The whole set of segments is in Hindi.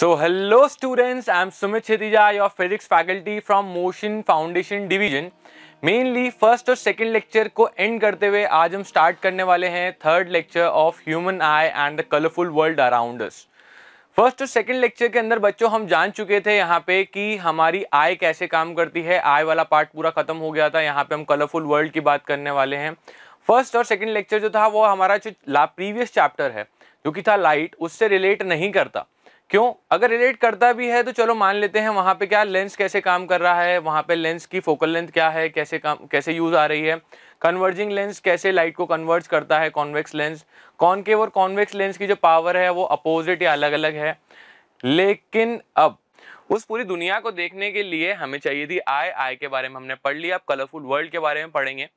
So hello students I am Sumit Chetija, your physics faculty from motion foundation division mainly first और सेकेंड लेक्चर को एंड करते हुए आज हम स्टार्ट करने वाले हैं third lecture of human eye and the colourful world around us first और सेकेंड लेक्चर के अंदर बच्चों हम जान चुके थे यहाँ पे कि हमारी आई कैसे काम करती है आई वाला पार्ट पूरा खत्म हो गया था यहाँ पे हम कलरफुल वर्ल्ड की बात करने वाले हैं फर्स्ट और सेकेंड लेक्चर जो था वो हमारा जो प्रीवियस चैप्टर है जो कि था लाइट उससे रिलेट नहीं करता क्यों अगर रिलेट करता भी है तो चलो मान लेते हैं वहाँ पे क्या लेंस कैसे काम कर रहा है वहाँ पे लेंस की फोकल लेंथ क्या है कैसे काम कैसे यूज़ आ रही है कन्वर्जिंग लेंस कैसे लाइट को कन्वर्ज करता है कॉन्वेक्स लेंस कॉनकेव और कॉन्वेक्स लेंस की जो पावर है वो अपोजिट या अलग अलग है लेकिन अब उस पूरी दुनिया को देखने के लिए हमें चाहिए थी आय आय के बारे में हमने पढ़ लिया अब कलरफुल वर्ल्ड के बारे में पढ़ेंगे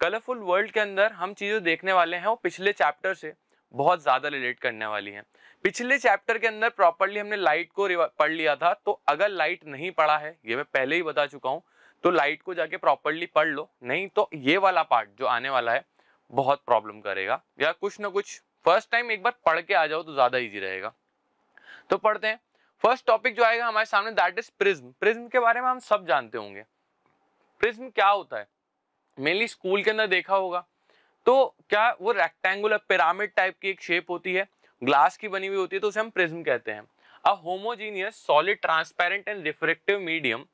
कलरफुल वर्ल्ड के अंदर हम चीज़ें देखने वाले हैं वो पिछले चैप्टर से बहुत ज़्यादा रिलेट करने वाली है पिछले चैप्टर के अंदर प्रॉपरली हमने लाइट को पढ़ लिया था तो अगर लाइट नहीं पढ़ा है ये मैं पहले ही बता चुका हूँ तो लाइट को जाके प्रॉपरली पढ़ लो नहीं तो ये वाला पार्ट जो आने वाला है बहुत प्रॉब्लम करेगा या कुछ ना कुछ फर्स्ट टाइम एक बार पढ़ के आ जाओ तो ज़्यादा ईजी रहेगा तो पढ़ते हैं फर्स्ट टॉपिक जो आएगा हमारे सामने दैट इज प्रिज्म प्रिज्म के बारे में हम सब जानते होंगे प्रिज्म क्या होता है मेनली स्कूल के अंदर देखा होगा तो क्या वो रेक्टेंगुलर पिरामिड टाइप की एक शेप होती है ग्लास की बनी हुई होती है तो उसे हम प्रिज्म कहते हैं a homogeneous solid transparent and refractive medium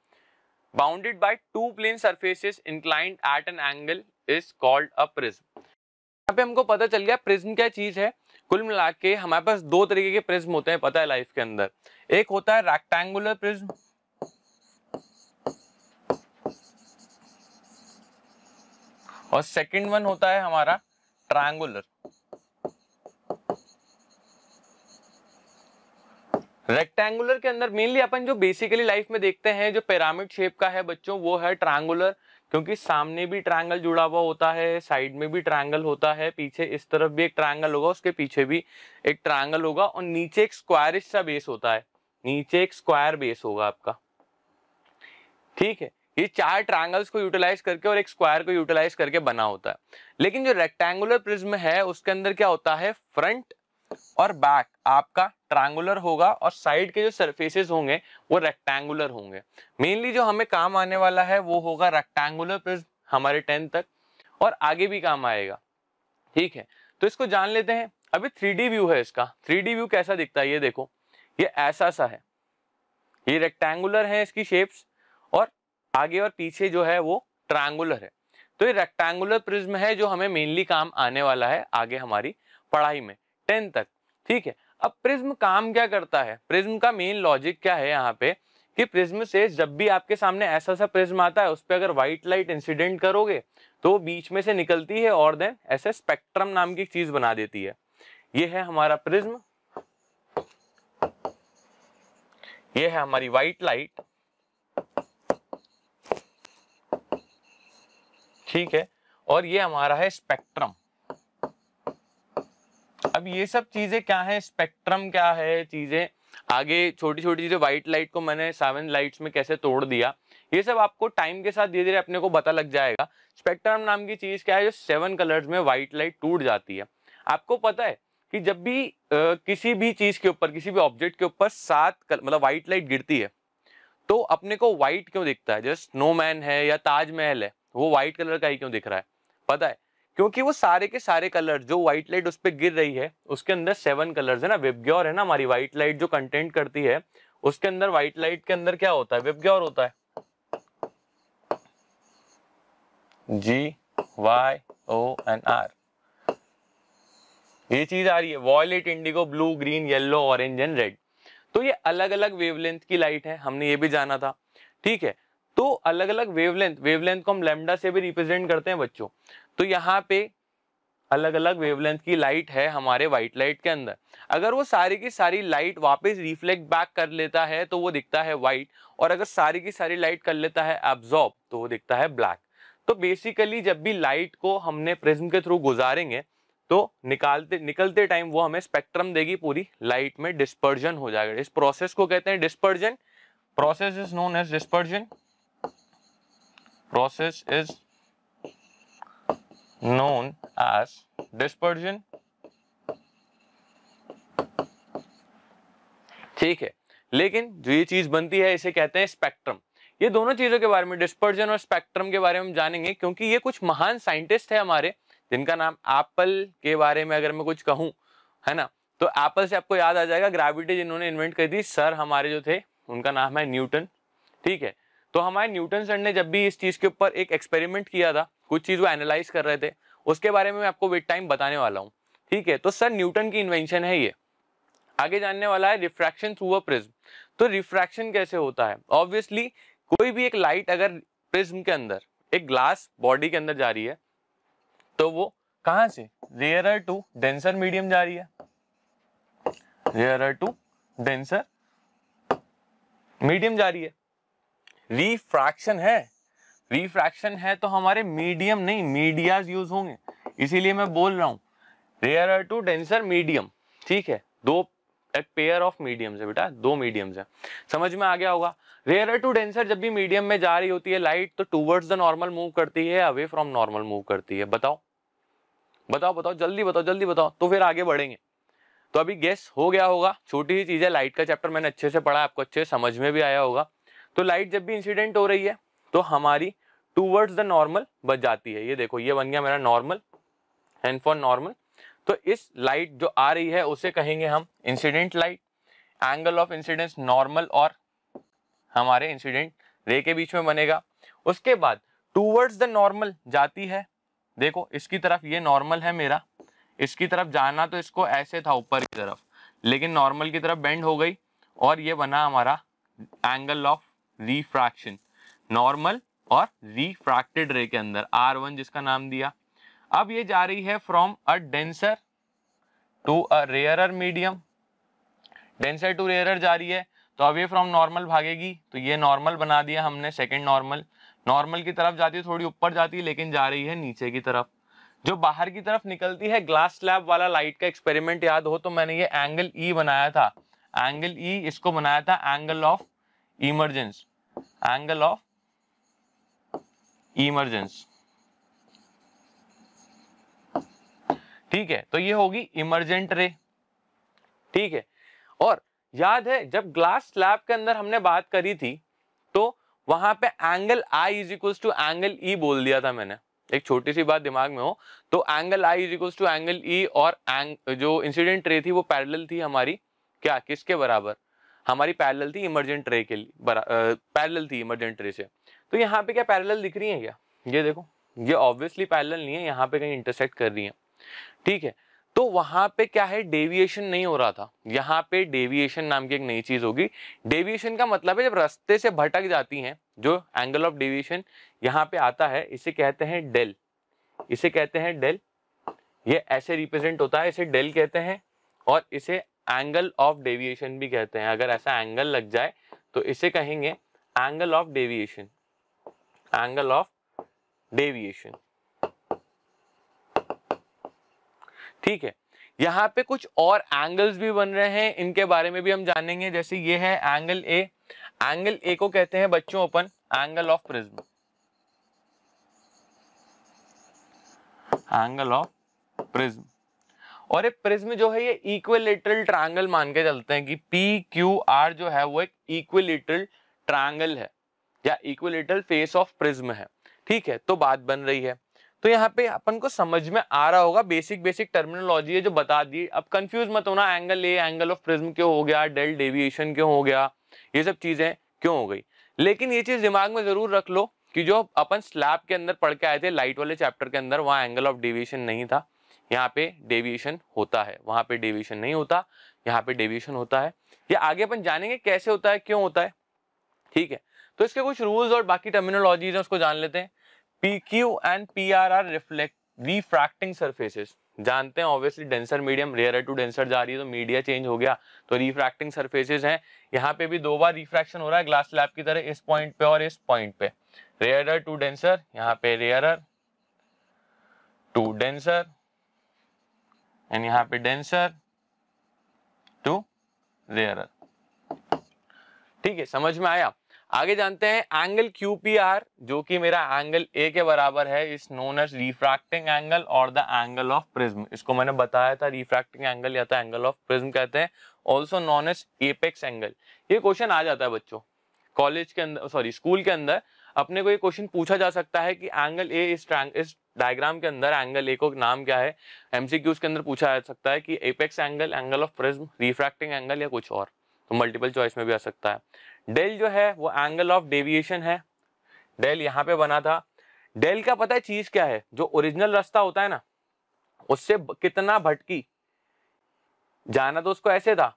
bounded by two plane surfaces inclined at an angle is called a prism यहाँ पे हमको पता चल गया प्रिज्म क्या चीज है कुल मिला के हमारे पास दो तरीके के प्रिज्म होते हैं पता है लाइफ के अंदर एक होता है रेक्टेंगुलर प्रिज्म और सेकंड वन होता है हमारा ट्रायंगुलर रेक्टेंगुलर के अंदर मेनली अपन जो बेसिकली लाइफ में देखते हैं जो पिरामिड शेप का है बच्चों वो है ट्रायंगुलर क्योंकि सामने भी ट्रायंगल जुड़ा हुआ होता है साइड में भी ट्रायंगल होता है पीछे इस तरफ भी एक ट्रायंगल होगा उसके पीछे भी एक ट्रायंगल होगा और नीचे एक स्क्वायरिश सा बेस होता है नीचे एक स्क्वायर बेस होगा आपका ठीक है ये चार ट्रायंगल्स को यूटिलाइज करके और एक स्क्वायर को यूटिलाइज करके बना होता है लेकिन जो रेक्टेंगुलर प्रिज्म है उसके अंदर क्या होता है फ्रंट और बैक आपका ट्रायंगुलर होगा और साइड के जो सरफेसेस होंगे वो रेक्टेंगुलर होंगे मेनली जो हमें काम आने वाला है वो होगा रेक्टेंगुलर प्रिज्म हमारे टेंथ तक और आगे भी काम आएगा ठीक है तो इसको जान लेते हैं अभी थ्री व्यू है इसका थ्री व्यू कैसा दिखता है ये देखो ये ऐसा सा है ये रेक्टेंगुलर है इसकी शेप्स और आगे और पीछे जो है वो ट्रायंगुलर है तो ये रेक्टेंगुलर प्रिज्म है जो हमें मेनली काम आने वाला है आगे हमारी पढ़ाई में टेंथ तक ठीक है अब प्रिज्म काम क्या करता है प्रिज्म का मेन लॉजिक क्या है यहाँ पे कि प्रिज्म से जब भी आपके सामने ऐसा सा प्रिज्म आता है उस पर अगर व्हाइट लाइट इंसिडेंट करोगे तो बीच में से निकलती है और देन ऐसे स्पेक्ट्रम नाम की चीज बना देती है ये है हमारा प्रिज्म ये है हमारी व्हाइट लाइट ठीक है और ये हमारा है स्पेक्ट्रम अब ये सब चीजें क्या है स्पेक्ट्रम क्या है चीजें आगे छोटी छोटी चीजें व्हाइट लाइट को मैंने सेवन लाइट्स में कैसे तोड़ दिया ये सब आपको टाइम के साथ धीरे धीरे अपने को पता लग जाएगा स्पेक्ट्रम नाम की चीज क्या है जो सेवन कलर्स में व्हाइट लाइट टूट जाती है आपको पता है कि जब भी आ, किसी भी चीज के ऊपर किसी भी ऑब्जेक्ट के ऊपर सात मतलब व्हाइट लाइट गिरती है तो अपने को व्हाइट क्यों दिखता है जैसे स्नोमैन है या ताजमहल है वो व्हाइट कलर का ही क्यों दिख रहा है पता है क्योंकि वो सारे के सारे कलर जो व्हाइट लाइट उस पर गिर रही है उसके अंदर सेवन कलर्स है ना वेबग्योर है ना हमारी व्हाइट लाइट जो कंटेंट करती है उसके अंदर व्हाइट लाइट के अंदर क्या होता है वेबग्योर होता है G Y O and R ये चीज आ रही है violet indigo blue green yellow orange and red तो ये अलग अलग वेवलेंथ की लाइट है हमने ये भी जाना था ठीक है तो अलग अलग वेवलेंथ वेवलेंथ को हम लेमडा से भी रिप्रेजेंट करते हैं बच्चों तो यहाँ पे अलग अलग वेवलेंथ की लाइट है हमारे वाइट लाइट के अंदर अगर वो सारी की सारी लाइट वापस रिफ्लेक्ट बैक कर लेता है तो वो दिखता है व्हाइट और अगर सारी की सारी लाइट कर लेता है एब्जॉर्ब तो वो दिखता है ब्लैक तो बेसिकली जब भी लाइट को हमने प्रिज्म के थ्रू गुजारेंगे तो निकालते निकलते टाइम वो हमें स्पेक्ट्रम देगी पूरी लाइट में डिस्पर्जन हो जाएगा इस प्रोसेस को कहते हैं dispersion process is known as dispersion process is known as dispersion ठीक है लेकिन जो ये चीज बनती है इसे कहते हैं स्पेक्ट्रम ये दोनों चीजों के बारे में डिस्पर्जन और स्पेक्ट्रम के बारे में हम जानेंगे क्योंकि ये कुछ महान साइंटिस्ट है हमारे जिनका नाम एप्पल के बारे में अगर मैं कुछ कहूँ है ना तो एप्पल से आपको याद आ जाएगा ग्रेविटी जिन्होंने इन्वेंट कर दी सर हमारे जो थे उनका नाम है न्यूटन ठीक है तो हमारे न्यूटन सर ने जब भी इस चीज़ के ऊपर एक एक्सपेरिमेंट किया था कुछ चीज़ वो एनालाइज कर रहे थे उसके बारे में मैं आपको विद टाइम बताने वाला हूँ ठीक है तो सर न्यूटन की इन्वेंशन है ये आगे जानने वाला है रिफ्रैक्शन थ्रू अ प्रिज्म तो रिफ्रैक्शन कैसे होता है ऑब्वियसली कोई भी एक लाइट अगर प्रिज्म के अंदर एक ग्लास बॉडी के अंदर जा रही है तो वो कहाँ से रेयरर टू डेंसर मीडियम जा रही है रेयरर टू डेंसर मीडियम जा रही है रिफ्रैक्शन है रिफ्रैक्शन है तो हमारे मीडियम नहीं मीडियाज यूज होंगे इसीलिए मैं बोल रहा हूँ रेयर टू डेंसर मीडियम ठीक है दो एक पेयर ऑफ मीडियम्स है बेटा दो मीडियम्स है समझ में आ गया होगा रेयर टू डेंसर जब भी मीडियम में जा रही होती है लाइट तो टूवर्ड्स द नॉर्मल मूव करती है अवे फ्रॉम नॉर्मल मूव करती है बताओ बताओ बताओ जल्दी बताओ जल्दी बताओ तो फिर आगे बढ़ेंगे तो अभी गेस हो गया होगा छोटी ही चीज़ है लाइट का चैप्टर मैंने अच्छे से पढ़ा आपको अच्छे समझ में भी आया होगा तो लाइट जब भी इंसिडेंट हो रही है तो हमारी टूवर्ड्स द नॉर्मल बच जाती है ये देखो ये बन गया मेरा नॉर्मल एंड फॉर नॉर्मल तो इस लाइट जो आ रही है उसे कहेंगे हम incident light angle of incidence normal और हमारे इंसिडेंट रे के बीच में बनेगा उसके बाद टूवर्ड्स द नॉर्मल जाती है देखो इसकी तरफ ये नॉर्मल है मेरा इसकी तरफ जाना तो इसको ऐसे था ऊपर की तरफ लेकिन नॉर्मल की तरफ बेंड हो गई और ये बना हमारा एंगल ऑफ रिफ्रैक्शन नॉर्मल और रिफ्रैक्टेड रे के अंदर आर वन जिसका नाम दिया अब ये जा रही है from a denser to a rarer medium denser to rarer जा रही है तो अब ये फ्रॉम नॉर्मल भागेगी तो ये नॉर्मल बना दिया हमने सेकेंड नॉर्मल नॉर्मल की तरफ जाती है थोड़ी ऊपर जाती है लेकिन जा रही है नीचे की तरफ जो बाहर की तरफ निकलती है ग्लास स्लैब वाला लाइट का एक्सपेरिमेंट याद हो तो मैंने ये एंगल ई e बनाया था एंगल ई e इसको बनाया था angle of emergence angle of emergence ठीक है तो ये होगी इमरजेंट रे ठीक है और याद है जब ग्लास स्लैब के अंदर हमने बात करी थी तो वहां पे angle I is equal to angle E बोल दिया था मैंने एक छोटी सी बात दिमाग में हो तो angle I is equal to angle E और एंग, जो इंसिडेंट रे थी वो पैरेलल थी हमारी क्या किसके बराबर हमारी पैरेलल थी इमरजेंट ट्रे के लिए पैरेलल थी इमरजेंट ट्रे से तो यहाँ पे क्या पैरेलल दिख रही है क्या ये देखो ये ऑब्वियसली पैरेलल नहीं है यहाँ पे कहीं इंटरसेक्ट कर रही है ठीक है तो वहाँ पे क्या है डेविएशन नहीं हो रहा था यहाँ पे डेविएशन नाम की एक नई चीज़ होगी डेविएशन का मतलब है जब रास्ते से भटक जाती हैं जो एंगल ऑफ डेविएशन यहाँ पे आता है इसे कहते हैं डेल इसे कहते हैं डेल ये ऐसे रिप्रेजेंट होता है इसे डेल कहते हैं और इसे एंगल ऑफ डेविएशन भी कहते हैं अगर ऐसा एंगल लग जाए तो इसे कहेंगे angle of deviation angle of deviation ठीक है यहाँ पे कुछ और एंगल्स भी बन रहे हैं इनके बारे में भी हम जानेंगे जैसे ये है एंगल ए एंगल ए को कहते हैं बच्चों अपन angle of prism angle of prism और ये प्रिज्म जो है ये इक्विलेटरल ट्रायंगल मान के चलते हैं कि पी क्यू आर जो है वो एक इक्विलेटरल ट्रायंगल है या इक्विलेटरल फेस ऑफ प्रिज्म है ठीक है तो बात बन रही है तो यहाँ पे अपन को समझ में आ रहा होगा बेसिक बेसिक टर्मिनोलॉजी है जो बता दी अब कंफ्यूज मत होना angle A angle of prism क्यों हो गया डेल डेविएशन क्यों हो गया ये सब चीजें क्यों हो गई लेकिन ये चीज दिमाग में जरूर रख लो कि जो अपन स्लैब के अंदर पढ़ के आए थे लाइट वाले चैप्टर के अंदर वहां एंगल ऑफ डेविएशन नहीं था यहाँ पे डेविएशन होता है वहां पे डेविएशन नहीं होता यहाँ पे डेविएशन होता है ये आगे अपन जानेंगे कैसे होता है क्यों होता है ठीक है तो इसके कुछ रूल्स और बाकी टर्मिनोलॉजीज हैं उसको जान लेते हैं P Q and P R R reflect refracting surfaces जानते हैं obviously denser medium rare to denser जा रही है तो मीडिया चेंज हो गया तो रिफ्रैक्टिंग सर्फेसिस हैं यहाँ पे भी दो बार रिफ्रैक्शन हो रहा है ग्लास लैब की तरह इस पॉइंट पे और इस पॉइंट पे रेयर टू डेंसर यहाँ पे रेयर टू डेंसर एंड यहां पे डेंसर टू रेयर ठीक है समझ में आया आगे जानते हैं एंगल क्यू पी आर जो कि मेरा एंगल ए के बराबर है इस नोन एज रिफ्रैक्टिंग एंगल और द एंगल ऑफ प्रिज्म इसको मैंने बताया था रिफ्रैक्टिंग एंगल या था एंगल ऑफ प्रिज्म कहते हैं also known as apex angle ये क्वेश्चन आ जाता है बच्चों कॉलेज के अंदर सॉरी स्कूल के अंदर अपने को ये क्वेश्चन पूछा जा सकता है कि एंगल ए इस इस डायग्राम के अंदर एंगल ए को नाम क्या है एमसीक्यूज के अंदर पूछा जा सकता है कि apex angle angle of prism refracting angle या कुछ और तो मल्टीपल चॉइस में भी आ सकता है डेल जो है वो एंगल ऑफ डेविएशन है डेल यहाँ पे बना था डेल का पता है चीज क्या है जो ओरिजिनल रास्ता होता है ना उससे कितना भटकी जाना तो उसको ऐसे था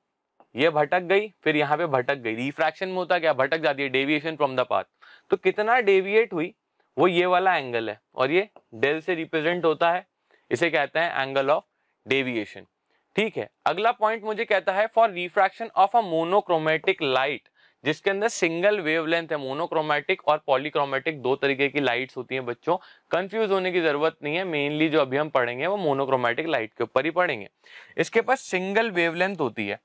ये भटक गई फिर यहाँ पे भटक गई रिफ्रैक्शन में होता क्या भटक जाती है डेविएशन फ्रॉम द पाथ तो कितना डेविएट हुई वो ये वाला एंगल है और ये डेल से रिप्रेजेंट होता है इसे कहते हैं एंगल ऑफ डेविएशन ठीक है अगला पॉइंट मुझे कहता है for refraction of a monochromatic light जिसके अंदर सिंगल वेवलेंथ है मोनोक्रोमेटिक और पॉलीक्रोमेटिक दो तरीके की लाइट्स होती हैं बच्चों कंफ्यूज होने की जरूरत नहीं है मेनली जो अभी हम पढ़ेंगे वो मोनोक्रोमेटिक लाइट के ऊपर ही पढ़ेंगे इसके पास सिंगल वेवलेंथ होती है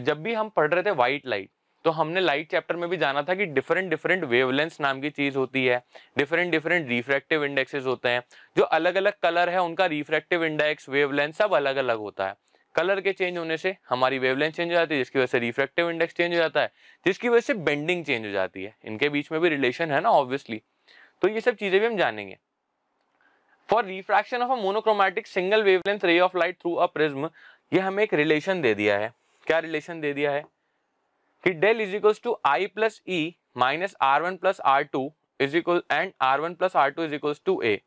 जब भी हम पढ़ रहे थे वाइट लाइट तो हमने लाइट चैप्टर में भी जाना था कि डिफरेंट डिफरेंट वेवलेंस नाम की चीज़ होती है डिफरेंट डिफरेंट रिफ्रैक्टिव इंडेक्सेस होते हैं जो अलग अलग कलर है उनका रिफ्रैक्टिव इंडेक्स वेवलेंस सब अलग अलग होता है कलर के चेंज होने से हमारी वेवलेंस चेंज हो जाती है जिसकी वजह से रिफ्रैक्टिव इंडेक्स चेंज हो जाता है जिसकी वजह से बेंडिंग चेंज हो जाती है इनके बीच में भी रिलेशन है ना ऑब्वियसली तो ये सब चीज़ें भी हम जानेंगे for refraction of a monochromatic single wavelength ray of light through a prism ये हमें एक रिलेशन दे दिया है क्या रिलेशन दे दिया है कि del is equals to I plus E minus R one plus R two is equal and R one plus R two is equals to A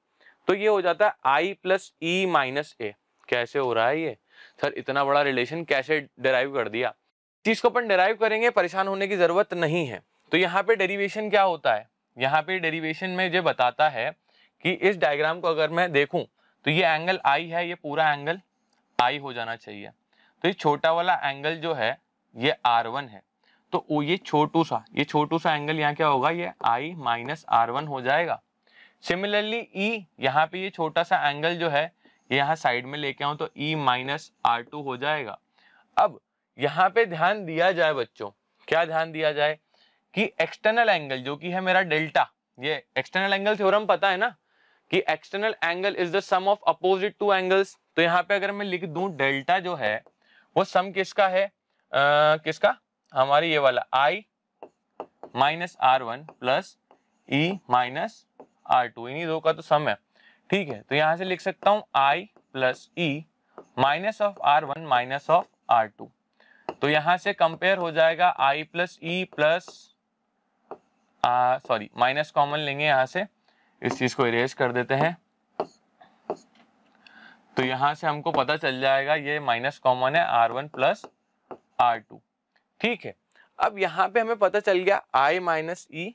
तो ये हो जाता है आई प्लस ई माइनस ए कैसे हो रहा है ये सर इतना बड़ा रिलेशन कैसे डेराइव कर दिया चीज़ को अपन डेराइव करेंगे परेशान होने की ज़रूरत नहीं है तो यहाँ पे डेरिवेशन क्या होता है यहाँ पे डेरिवेशन में जो बताता है कि इस डायग्राम को अगर मैं देखूँ तो ये एंगल आई है ये पूरा एंगल आई हो जाना चाहिए तो ये छोटा वाला एंगल जो है ये आर वन है तो वो ये छोटू सा ये छोटू सा एंगल यहाँ क्या होगा ये आई माइनस आर वन हो जाएगा सिमिलरली ई e, यहाँ पे ये छोटा सा एंगल जो है यहाँ साइड में लेके आऊ तो ई माइनस आर टू हो जाएगा अब यहाँ पे ध्यान दिया जाए बच्चों क्या ध्यान दिया जाए कि एक्सटर्नल एंगल जो कि है मेरा डेल्टा ये एक्सटर्नल एंगल थ्योरम पता है ना कि external angle is the sum of opposite two angles तो यहाँ पे अगर मैं लिख दू डेल्टा जो है वो सम किसका है आ, किसका हमारी ये वाला I minus R one plus E minus R two इन्हीं दो का तो सम है ठीक है तो यहां से लिख सकता हूं I plus E minus of R one minus of R two तो यहां से कंपेयर हो जाएगा I plus E plus sorry minus common लेंगे यहां से इस चीज को इरेज कर देते हैं तो यहां से हमको पता चल जाएगा ये माइनस कॉमन है R one plus R two ठीक है अब यहाँ पे हमें पता चल गया I minus E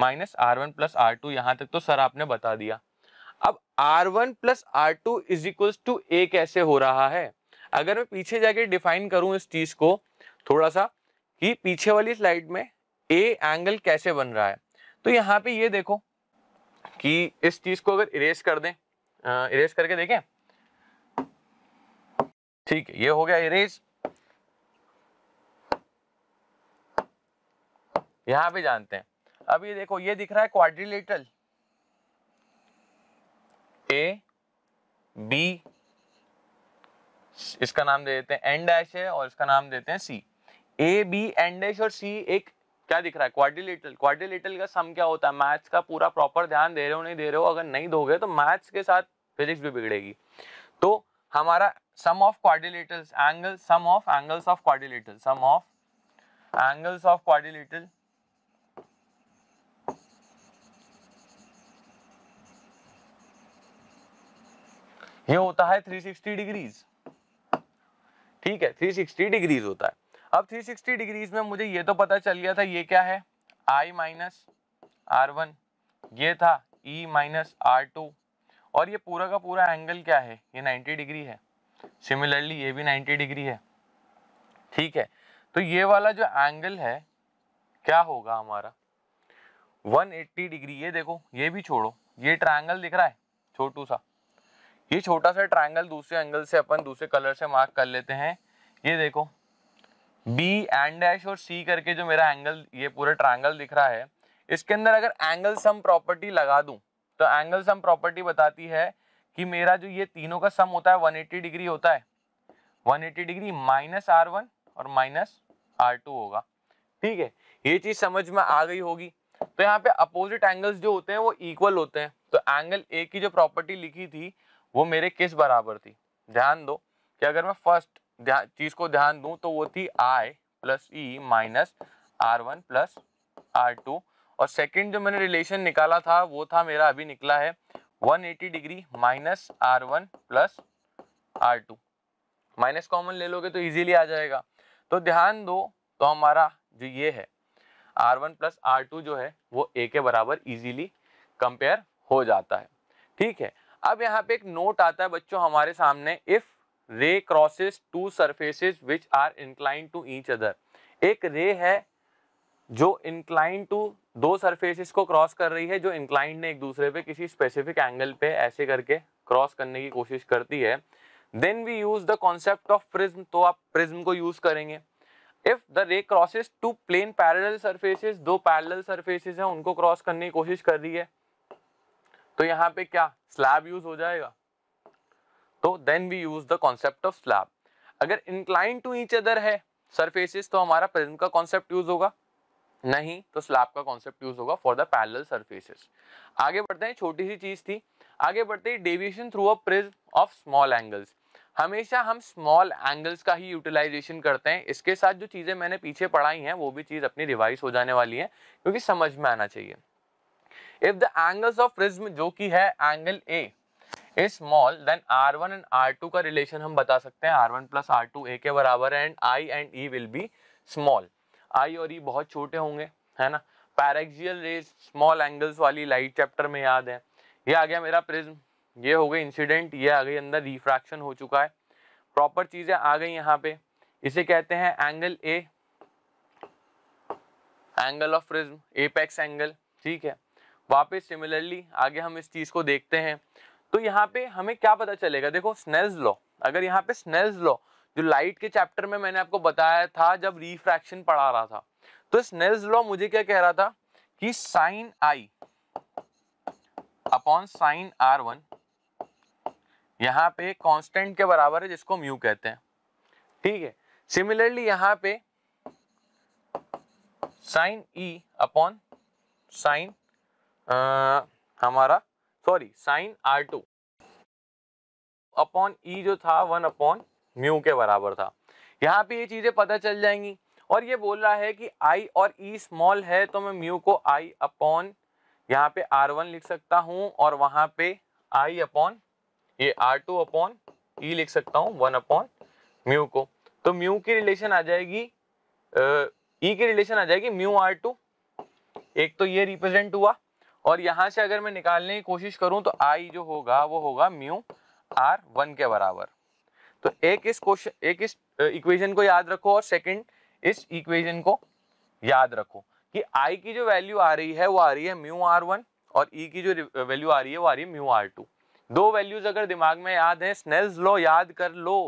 minus R one plus R two यहाँ तक तो सर आपने बता दिया अब R one plus R two is equals to A कैसे हो रहा है अगर मैं पीछे जाके डिफाइन करूँ इस चीज को थोड़ा सा कि पीछे वाली स्लाइड में ए एंगल कैसे बन रहा है तो यहाँ पे ये देखो कि इस चीज को अगर इरेज कर दें इरेज करके देखें ठीक है ये हो गया इरेज यहाँ भी जानते हैं अब ये देखो ये दिख रहा है क्वाड्रिलेटरल ए बी इसका नाम दे देते हैं एन डैश है और इसका नाम देते हैं C A B N dash और सी एक क्या दिख रहा है क्वाड्रिलेटरल क्वाड्रिलेटरल का सम क्या होता है मैथ्स का पूरा प्रॉपर ध्यान दे रहे हो नहीं दे रहे हो अगर नहीं दोगे तो मैथ्स के साथ फिजिक्स भी बिगड़ेगी तो हमारा sum of quadrilateral angle sum of angles of quadrilateral sum of angles of quadrilateral ये होता है 360 डिग्रीज ठीक है 360 डिग्रीज होता है अब 360 डिग्रीज में मुझे ये तो पता चल गया था ये क्या है आई माइनस आर वन ये था ई माइनस आर टू और ये पूरा का पूरा एंगल क्या है ये 90 डिग्री है सिमिलरली ये भी 90 डिग्री है ठीक है तो ये वाला जो एंगल है क्या होगा हमारा 180 डिग्री ये देखो ये भी छोड़ो ये ट्राइंगल दिख रहा है छोटू सा ये छोटा सा ट्राइंगल दूसरे एंगल से अपन दूसरे कलर से मार्क कर लेते हैं ये देखो बी एंड डैश और सी करके जो मेरा एंगल ये पूरा ट्राइंगल दिख रहा है इसके अंदर अगर एंगल सम प्रॉपर्टी लगा दूं तो एंगल सम प्रॉपर्टी बताती है कि मेरा जो ये तीनों का सम होता है 180 डिग्री होता है 180 डिग्री माइनस आर वन और माइनस आर टू होगा ठीक है ये चीज समझ में आ गई होगी तो यहाँ पे अपोजिट एंगल्स जो होते हैं वो इक्वल होते हैं तो एंगल ए की जो प्रॉपर्टी लिखी थी वो मेरे किस बराबर थी ध्यान दो कि अगर मैं फर्स्ट चीज को ध्यान दूं तो वो थी I plus E minus R one plus R two और सेकंड जो मैंने रिलेशन निकाला था वो था मेरा अभी निकला है 180 degree minus R one plus R two minus common ले लोगे तो इजीली आ जाएगा तो ध्यान दो तो हमारा जो ये है R one plus R two जो है वो ए के बराबर इजीली कंपेयर हो जाता है ठीक है अब यहाँ पे एक नोट आता है बच्चों हमारे सामने if ray crosses two surfaces which are incline to each other एक रे है जो इंक्लाइन टू दो सरफेसेस को क्रॉस कर रही है जो इंक्लाइंड ने एक दूसरे पे किसी स्पेसिफिक एंगल पे ऐसे करके क्रॉस करने की कोशिश करती है then we use the concept of prism तो आप प्रिज्म को यूज करेंगे if the ray crosses two plane parallel surfaces दो पैरेलल सरफेसेस हैं उनको क्रॉस करने की कोशिश कर रही है तो यहाँ पे क्या स्लैब यूज हो जाएगा तो then we use the concept of slab अगर इंक्लाइन टू ईच अदर है सरफेसिस तो हमारा प्रिज्म का कॉन्सेप्ट यूज होगा नहीं तो स्लैब का कॉन्सेप्ट यूज होगा फॉर द पैरेलल सरफेसिस आगे बढ़ते हैं छोटी सी चीज थी आगे बढ़ते हैं deviation through a prism of small angles हमेशा हम स्मॉल एंगल्स का ही यूटिलाइजेशन करते हैं इसके साथ जो चीज़ें मैंने पीछे पढ़ाई हैं वो भी चीज़ अपनी रिवाइज हो जाने वाली है क्योंकि समझ में आना चाहिए if the angles of prism जो कि है angle A is small then R one and R two का रिलेशन हम बता सकते हैं R one plus R two A के बराबर है and I and E will be small I और ई e बहुत छोटे होंगे है ना पैरेक्सियल रेज स्मॉल एंगल्स वाली लाइट चैप्टर में याद है ये आ गया मेरा प्रिज्म ये हो गई इंसिडेंट ये आ गई अंदर रिफ्रैक्शन हो चुका है प्रॉपर चीज़ें आ गई यहाँ पे इसे कहते हैं angle A angle of prism apex angle ठीक है वापस सिमिलरली आगे हम इस चीज़ को देखते हैं तो यहाँ पे हमें क्या पता चलेगा देखो स्नेल्स लॉ अगर यहाँ पे स्नेल्स लॉ जो लाइट के चैप्टर में मैंने आपको बताया था जब रिफ्रैक्शन पढ़ा रहा था तो स्नेल्स लॉ मुझे क्या कह रहा था कि sine I upon sine R one यहाँ पे कांस्टेंट के बराबर है जिसको म्यू कहते हैं ठीक है सिमिलरली यहाँ पे साइन ई अपॉन साइन हमारा sorry sine R two upon E जो था वन अपॉन म्यू के बराबर था यहाँ पे ये चीज़ें पता चल जाएंगी और ये बोल रहा है कि आई और ई e स्मॉल है तो मैं म्यू को आई अपॉन यहाँ पे आर वन लिख सकता हूँ और वहां पे आई अपॉन ये आर टू अपॉन ई लिख सकता हूँ वन अपॉन म्यू को तो म्यू की रिलेशन आ जाएगी ई e की रिलेशन आ जाएगी म्यू आर टू एक तो ये रिप्रेजेंट हुआ और यहाँ से अगर मैं निकालने की कोशिश करूँ तो आई जो होगा वो होगा म्यू आर वन के बराबर तो एक इस क्वेश्चन एक इस इक्वेशन को याद रखो और सेकंड इस इक्वेशन को याद रखो कि आई की जो वैल्यू आ रही है वो आ रही है म्यू आर वन और ई e की जो वैल्यू आ रही है वो आ रही है म्यू आर टू दो वैल्यूज अगर दिमाग में याद है स्नेल्स लो याद कर लो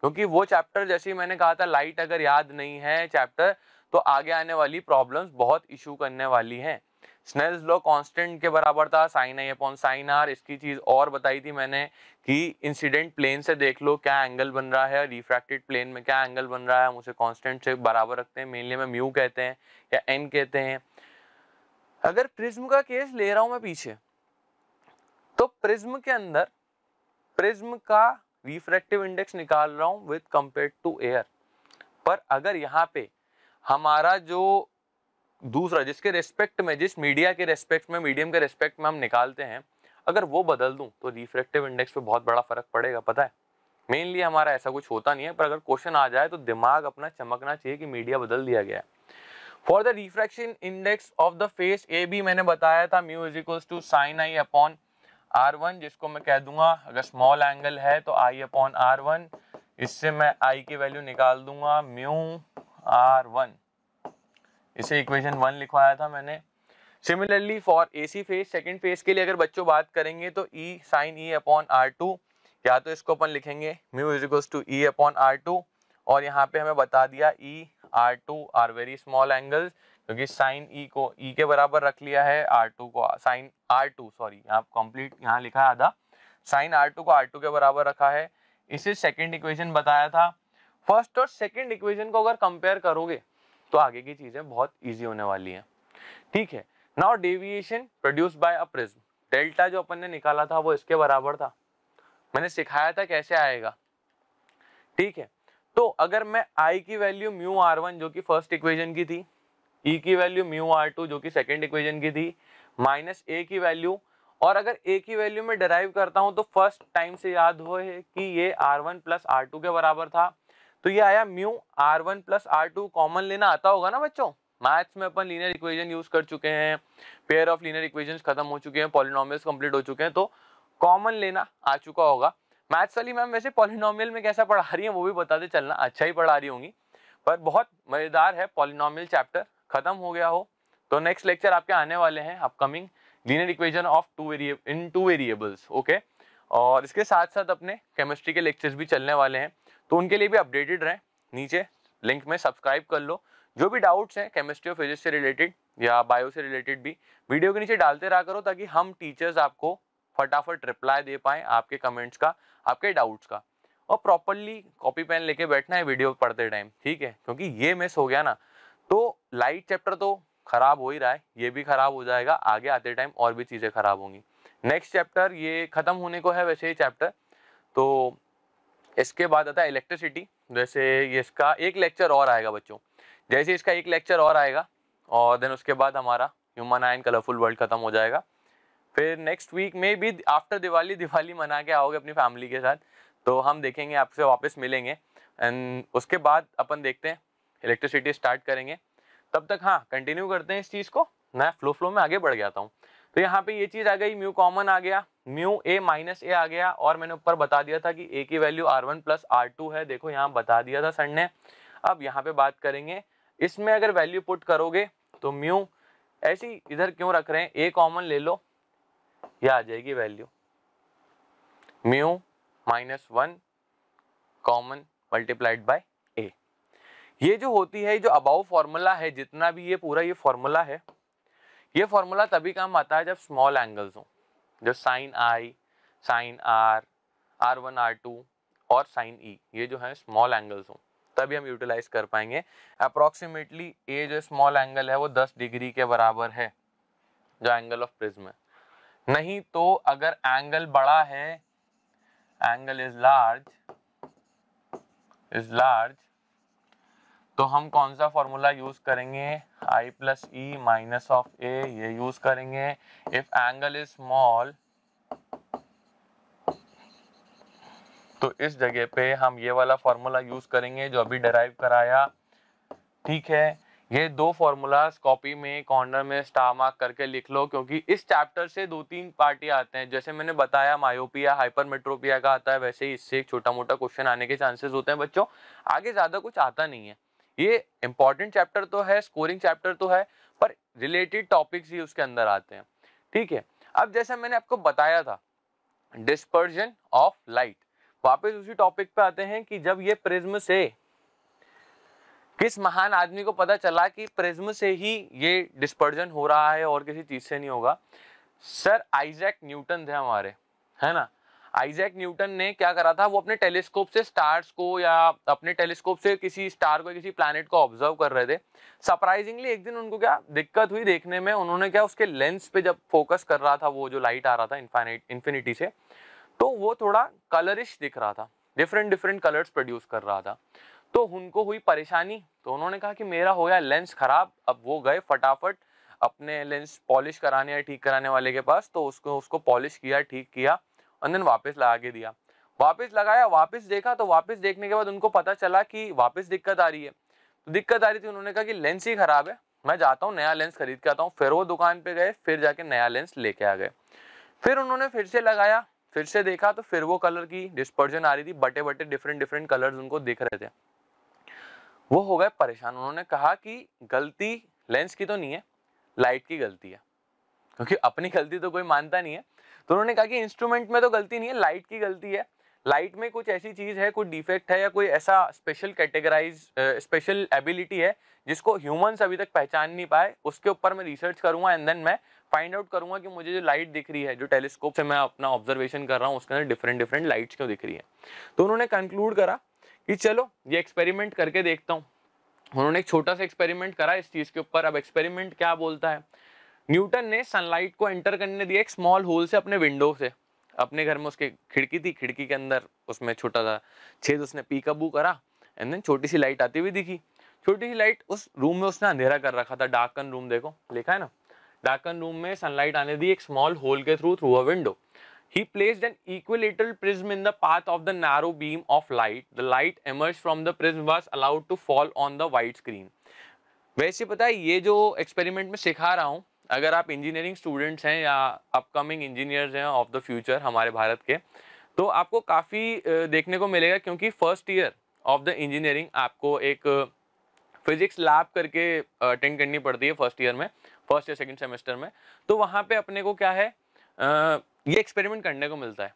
क्योंकि वो चैप्टर जैसे मैंने कहा था लाइट अगर याद नहीं है चैप्टर तो आगे आने वाली प्रॉब्लम बहुत इशू करने वाली है स्नेल्स लॉ कांस्टेंट के बराबर था sine I upon sine R इसकी चीज़ और बताई थी मैंने कि इंसिडेंट प्लेन से देख लो क्या एंगल बन रहा है रिफ्रैक्टेड प्लेन में क्या एंगल बन रहा है हम उसे कांस्टेंट से बराबर रखते हैं मेनली में म्यू कहते हैं या एन कहते हैं अगर प्रिज्म का केस ले रहा हूं मैं पीछे तो प्रिज्म के अंदर प्रिज्म का रिफ्रैक्टिव इंडेक्स निकाल रहा हूं विद कंपेयर टू एयर पर अगर यहाँ पे हमारा जो दूसरा जिसके रेस्पेक्ट में जिस मीडिया के रेस्पेक्ट में मीडियम के रेस्पेक्ट में हम निकालते हैं अगर वो बदल दूँ तो रिफ्रेक्टिव इंडेक्स पे बहुत बड़ा फ़र्क पड़ेगा पता है मेनली हमारा ऐसा कुछ होता नहीं है पर अगर क्वेश्चन आ जाए तो दिमाग अपना चमकना चाहिए कि मीडिया बदल दिया गया है for the refraction index of the face A B मैंने बताया था mu is equals to sine I upon R one जिसको मैं कह दूंगा अगर स्मॉल एंगल है तो आई अपॉन आर वन इससे मैं आई की वैल्यू निकाल दूंगा म्यू आर वन इसे इक्वेशन वन लिखवाया था मैंने similarly for A C face second face के लिए अगर बच्चों बात करेंगे तो E sine E upon R two या तो इसको अपन लिखेंगे mu is equals to E upon R two और यहाँ पे हमें बता दिया E R two are very small angles क्योंकि साइन ई e को ई e के बराबर रख लिया है आर टू को साइन आर टू सॉरी यहाँ कंप्लीट यहाँ लिखा है आधा साइन आर टू को आर टू के बराबर रखा है इसे सेकेंड इक्वेशन बताया था फर्स्ट और सेकेंड इक्वेशन को अगर कंपेयर करोगे तो आगे की चीज़ें बहुत इजी होने वाली हैं ठीक है now deviation produce by a prism delta जो अपन ने निकाला था वो इसके बराबर था मैंने सिखाया था कैसे आएगा ठीक है तो अगर मैं आई की वैल्यू म्यू आर वन जो कि फर्स्ट इक्वेशन की थी ई e की वैल्यू म्यू आर टू जो कि सेकेंड इक्वेशन की थी माइनस ए की वैल्यू और अगर ए की वैल्यू में डराइव करता हूं तो फर्स्ट टाइम से याद हो है कि ये R one plus R two के बराबर था तो ये आया mu R one plus R two common लेना आता होगा ना बच्चों मैथ्स में अपन लीनियर इक्वेशन यूज कर चुके हैं पेयर ऑफ लीनियर इक्वेशन खत्म हो चुके हैं पॉलिनॉमियल्स कंप्लीट हो चुके हैं तो कॉमन लेना आ चुका होगा मैथ्स वाली मैम वैसे पॉलिनॉमियल में कैसा पढ़ा रही है वो भी बताते चलना अच्छा ही पढ़ा रही होंगी पर बहुत मज़ेदार है पॉलिनॉमियल चैप्टर खत्म हो गया हो तो नेक्स्ट लेक्चर आपके आने वाले हैं upcoming linear equation of two variable in two variables okay और इसके साथ साथ अपने केमिस्ट्री के लेक्चर्स भी चलने वाले हैं तो उनके लिए भी अपडेटेड रहें नीचे लिंक में सब्सक्राइब कर लो जो भी डाउट्स हैं केमिस्ट्री और फिजिक्स से रिलेटेड या बायो से रिलेटेड भी वीडियो के नीचे डालते रहा करो ताकि हम टीचर्स आपको फटाफट रिप्लाई दे पाएँ आपके कमेंट्स का आपके डाउट्स का और प्रॉपरली कॉपी पेन लेके बैठना है वीडियो पढ़ते टाइम ठीक है क्योंकि ये मिस हो गया ना तो लाइट चैप्टर तो ख़राब हो ही रहा है ये भी ख़राब हो जाएगा आगे आते टाइम और भी चीज़ें ख़राब होंगी नेक्स्ट चैप्टर ये ख़त्म होने को है वैसे ही चैप्टर तो इसके बाद आता है इलेक्ट्रिसिटी जैसे ये इसका एक लेक्चर और आएगा बच्चों जैसे इसका एक लेक्चर और आएगा और देन उसके बाद हमारा ह्यूमन आयन कलरफुल वर्ल्ड ख़त्म हो जाएगा फिर नेक्स्ट वीक में भी आफ्टर दिवाली दिवाली मना के आओगे अपनी फैमिली के साथ तो हम देखेंगे आपसे वापस मिलेंगे एंड उसके बाद अपन देखते हैं इलेक्ट्रिसिटी स्टार्ट करेंगे तब तक हाँ कंटिन्यू करते हैं इस चीज़ को मैं फ्लो फ्लो में आगे बढ़ जाता हूँ तो यहाँ पे ये चीज आ गई म्यू कॉमन आ गया म्यू ए माइनस ए आ गया और मैंने ऊपर बता दिया था कि ए की value R one plus R two है देखो यहाँ बता दिया था सर ने अब यहाँ पे बात करेंगे इसमें अगर वैल्यू पुट करोगे तो म्यू ऐसी इधर क्यों रख रहे हैं ए कॉमन ले लो ये आ जाएगी value mu minus one common multiplied by A ये जो होती है जो अबाउ फॉर्मूला है जितना भी ये पूरा ये फॉर्मूला है ये फॉर्मूला तभी काम आता है जब स्मॉल एंगल्स हों जो sine I sine R R one R two और साइन ई e, ये जो है स्मॉल एंगल्स हों तभी हम यूटिलाइज कर पाएंगे अप्रॉक्सीमेटली ये जो स्मॉल एंगल है वो 10 डिग्री के बराबर है जो एंगल ऑफ प्रिज्म है नहीं तो अगर एंगल बड़ा है angle is large is large तो हम कौन सा फॉर्मूला यूज करेंगे I plus E minus of A ये यूज करेंगे इफ एंगल इज स्मॉल तो इस जगह पे हम ये वाला फॉर्मूला यूज करेंगे जो अभी डराइव कराया ठीक है ये दो फॉर्मूलाज कॉपी में कॉर्नर में स्टार मार्क करके लिख लो क्योंकि इस चैप्टर से दो तीन पार्टी आते हैं जैसे मैंने बताया मायोपिया हाइपरमेट्रोपिया का आता है वैसे ही इससे एक छोटा मोटा क्वेश्चन आने के चांसेस होते हैं बच्चों आगे ज़्यादा कुछ आता नहीं है ये इंपॉर्टेंट चैप्टर तो है स्कोरिंग चैप्टर तो है पर रिलेटेड टॉपिक्स ही उसके अंदर आते हैं ठीक है अब जैसा मैंने आपको बताया था डिस्पर्जन ऑफ लाइट वापस उसी टॉपिक पे आते हैं कि जब ये प्रिज्म से किस महान आदमी को पता चला कि प्रिज्म से ही ये डिस्पर्जन हो रहा है और किसी चीज से नहीं होगा सर आइजैक न्यूटन थे हमारे है ना आइजैक न्यूटन ने क्या करा था वो अपने टेलीस्कोप से स्टार्स को या अपने टेलीस्कोप से किसी स्टार को किसी प्लानट को ऑब्जर्व कर रहे थे सरप्राइजिंगली एक दिन उनको क्या दिक्कत हुई देखने में उन्होंने क्या उसके लेंस पे जब फोकस कर रहा था वो जो लाइट आ रहा था इन्फिनिटी से तो वो थोड़ा कलरिश दिख रहा था डिफरेंट डिफरेंट कलर्स प्रोड्यूस कर रहा था तो उनको हुई परेशानी तो उन्होंने कहा कि मेरा हो गया लेंस ख़राब अब वो गए फटाफट अपने लेंस पॉलिश कराने या ठीक कराने वाले के पास तो उसको उसको पॉलिश किया ठीक किया और देन वापस लगा के दिया वापस लगाया वापस देखा तो वापस देखने के बाद उनको पता चला कि वापस दिक्कत आ रही है तो दिक्कत आ रही थी उन्होंने कहा कि लेंस ही ख़राब है मैं जाता हूँ नया लेंस खरीद के आता हूँ फिर वो दुकान पे गए फिर जाके नया लेंस लेके आ गए फिर उन्होंने फिर से लगाया फिर से देखा तो फिर वो कलर की डिस्पर्जन आ रही थी बटे बटे डिफरेंट डिफरेंट कलर्स उनको दिख रहे थे वो हो गए परेशान उन्होंने कहा कि गलती लेंस की तो नहीं है लाइट की गलती है क्योंकि अपनी गलती तो कोई मानता नहीं है तो उन्होंने कहा कि इंस्ट्रूमेंट में तो गलती नहीं है लाइट की गलती है लाइट में कुछ ऐसी चीज़ है कोई डिफेक्ट है या कोई ऐसा स्पेशल कैटेगराइज स्पेशल एबिलिटी है जिसको ह्यूमन्स अभी तक पहचान नहीं पाए उसके ऊपर मैं रिसर्च करूंगा एंड देन मैं फाइंड आउट करूंगा कि मुझे जो लाइट दिख रही है जो टेलीस्कोप से मैं अपना ऑब्जर्वेशन कर रहा हूँ उसके अंदर डिफरेंट डिफरेंट लाइट्स क्यों दिख रही है तो उन्होंने कंक्लूड करा कि चलो ये एक्सपेरिमेंट करके देखता हूँ उन्होंने एक छोटा सा एक्सपेरिमेंट करा इस चीज़ के ऊपर अब एक्सपेरिमेंट क्या बोलता है न्यूटन ने सनलाइट को एंटर करने दिया एक स्मॉल होल से अपने विंडो से अपने घर में उसके खिड़की थी खिड़की के अंदर उसमें छोटा सा छेद उसने पीकअबू करा एंड देन छोटी सी लाइट आती हुई दिखी छोटी सी लाइट उस रूम में उसने अंधेरा कर रखा था डार्कन रूम देखो लिखा है ना डार्कन रूम में सनलाइट आने दी एक स्मॉल होल के through through a window he placed an equilateral prism in the path of the narrow beam of light the light emerge from the prism was allowed to fall on the white screen वैसे पता है ये जो एक्सपेरिमेंट में सिखा रहा हूँ अगर आप इंजीनियरिंग स्टूडेंट्स हैं या अपकमिंग इंजीनियर्स हैं ऑफ द फ्यूचर हमारे भारत के तो आपको काफ़ी देखने को मिलेगा क्योंकि first year of the engineering आपको एक फिजिक्स लैब करके अटेंड करनी पड़ती है फर्स्ट ईयर में फर्स्ट या सेकेंड सेमेस्टर में तो वहाँ पर अपने को क्या है ये एक्सपेरिमेंट करने को मिलता है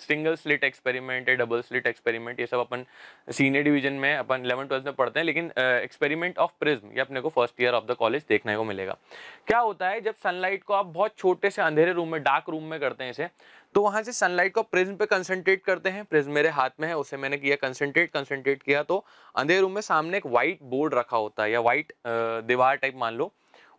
सिंगल स्लिट एक्सपेरिमेंट है डबल स्लिट एक्सपेरिमेंट ये सब अपन सीनियर डिवीजन में अपन इलेवन ट्वेल्थ में पढ़ते हैं लेकिन एक्सपेरिमेंट ऑफ प्रिज्म ये अपने को first year of the college देखने को मिलेगा क्या होता है जब सनलाइट को आप बहुत छोटे से अंधेरे रूम में डार्क रूम में करते हैं इसे तो वहाँ से सनलाइट को प्रिज्म पे कंसनट्रेट करते हैं प्रिज्म मेरे हाथ में है उसे मैंने किया कंसनट्रेट कंसनट्रेट किया तो अंधेरे रूम में सामने एक वाइट बोर्ड रखा होता है या वाइट दीवार टाइप मान लो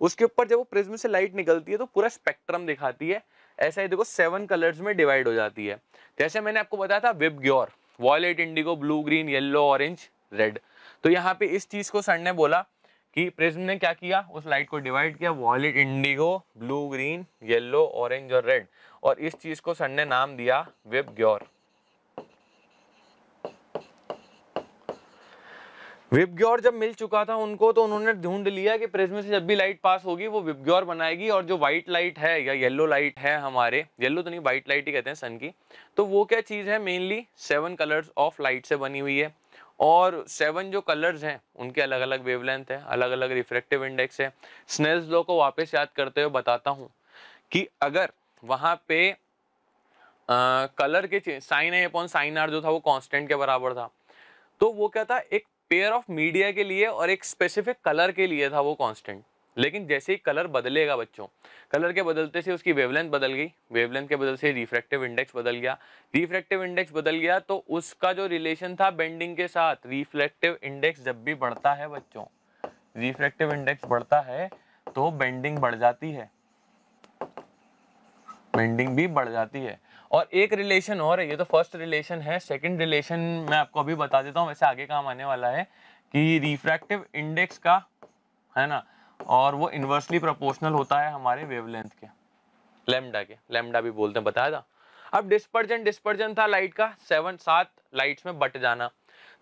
उसके ऊपर जब वो प्रिज्म से लाइट निकलती है तो पूरा स्पेक्ट्रम दिखाती है ऐसा ही देखो सेवन कलर्स में डिवाइड हो जाती है जैसे मैंने आपको बताया था VIBGYOR violet indigo blue green yellow orange red तो यहाँ पे इस चीज़ को सर ने बोला कि प्रिज्म ने क्या किया उस लाइट को डिवाइड किया violet indigo blue green yellow orange और रेड और इस चीज़ को सर ने नाम दिया विप ग्योर विपग्योर जब मिल चुका था उनको तो उन्होंने ढूंढ लिया कि प्रिज्म से जब भी लाइट पास होगी वो विपग्योर बनाएगी और जो व्हाइट लाइट है या येलो लाइट है हमारे येलो तो नहीं वाइट लाइट ही कहते हैं सन की तो वो क्या चीज़ है mainly seven colours of light से बनी हुई है और सेवन जो कलर्स हैं उनके अलग अलग वेवलेंथ है अलग अलग रिफ्लेक्टिव इंडेक्स है स्नेल्स लो को वापस याद करते हुए बताता हूँ कि अगर वहाँ पे कलर के sine A upon sine R जो था वो कॉन्स्टेंट के बराबर था तो वो क्या था एक पेयर ऑफ मीडिया के लिए और एक स्पेसिफिक कलर के लिए था वो कांस्टेंट लेकिन जैसे ही कलर बदलेगा बच्चों कलर के बदलते से उसकी वेवलेंथ बदल गई वेवलेंथ के बदल से रिफ्रैक्टिव इंडेक्स बदल गया रिफ्रैक्टिव इंडेक्स बदल गया तो उसका जो रिलेशन था बेंडिंग के साथ रिफ्लेक्टिव इंडेक्स जब भी बढ़ता है बच्चों रिफ्रैक्टिव इंडेक्स बढ़ता है तो बेंडिंग बढ़ जाती है बेंडिंग भी बढ़ जाती है और एक रिलेशन और है ये तो फर्स्ट रिलेशन है सेकंड रिलेशन मैं आपको अभी बता देता हूँ वैसे आगे काम आने वाला है कि रिफ्रैक्टिव इंडेक्स का है ना और वो इन्वर्सली प्रोपोर्शनल होता है हमारे वेवलेंथ के लेमडा के लेमडा भी बोलते हैं बताया था अब डिस्पर्जन डिस्पर्जन था लाइट का सेवन सात लाइट्स में बट जाना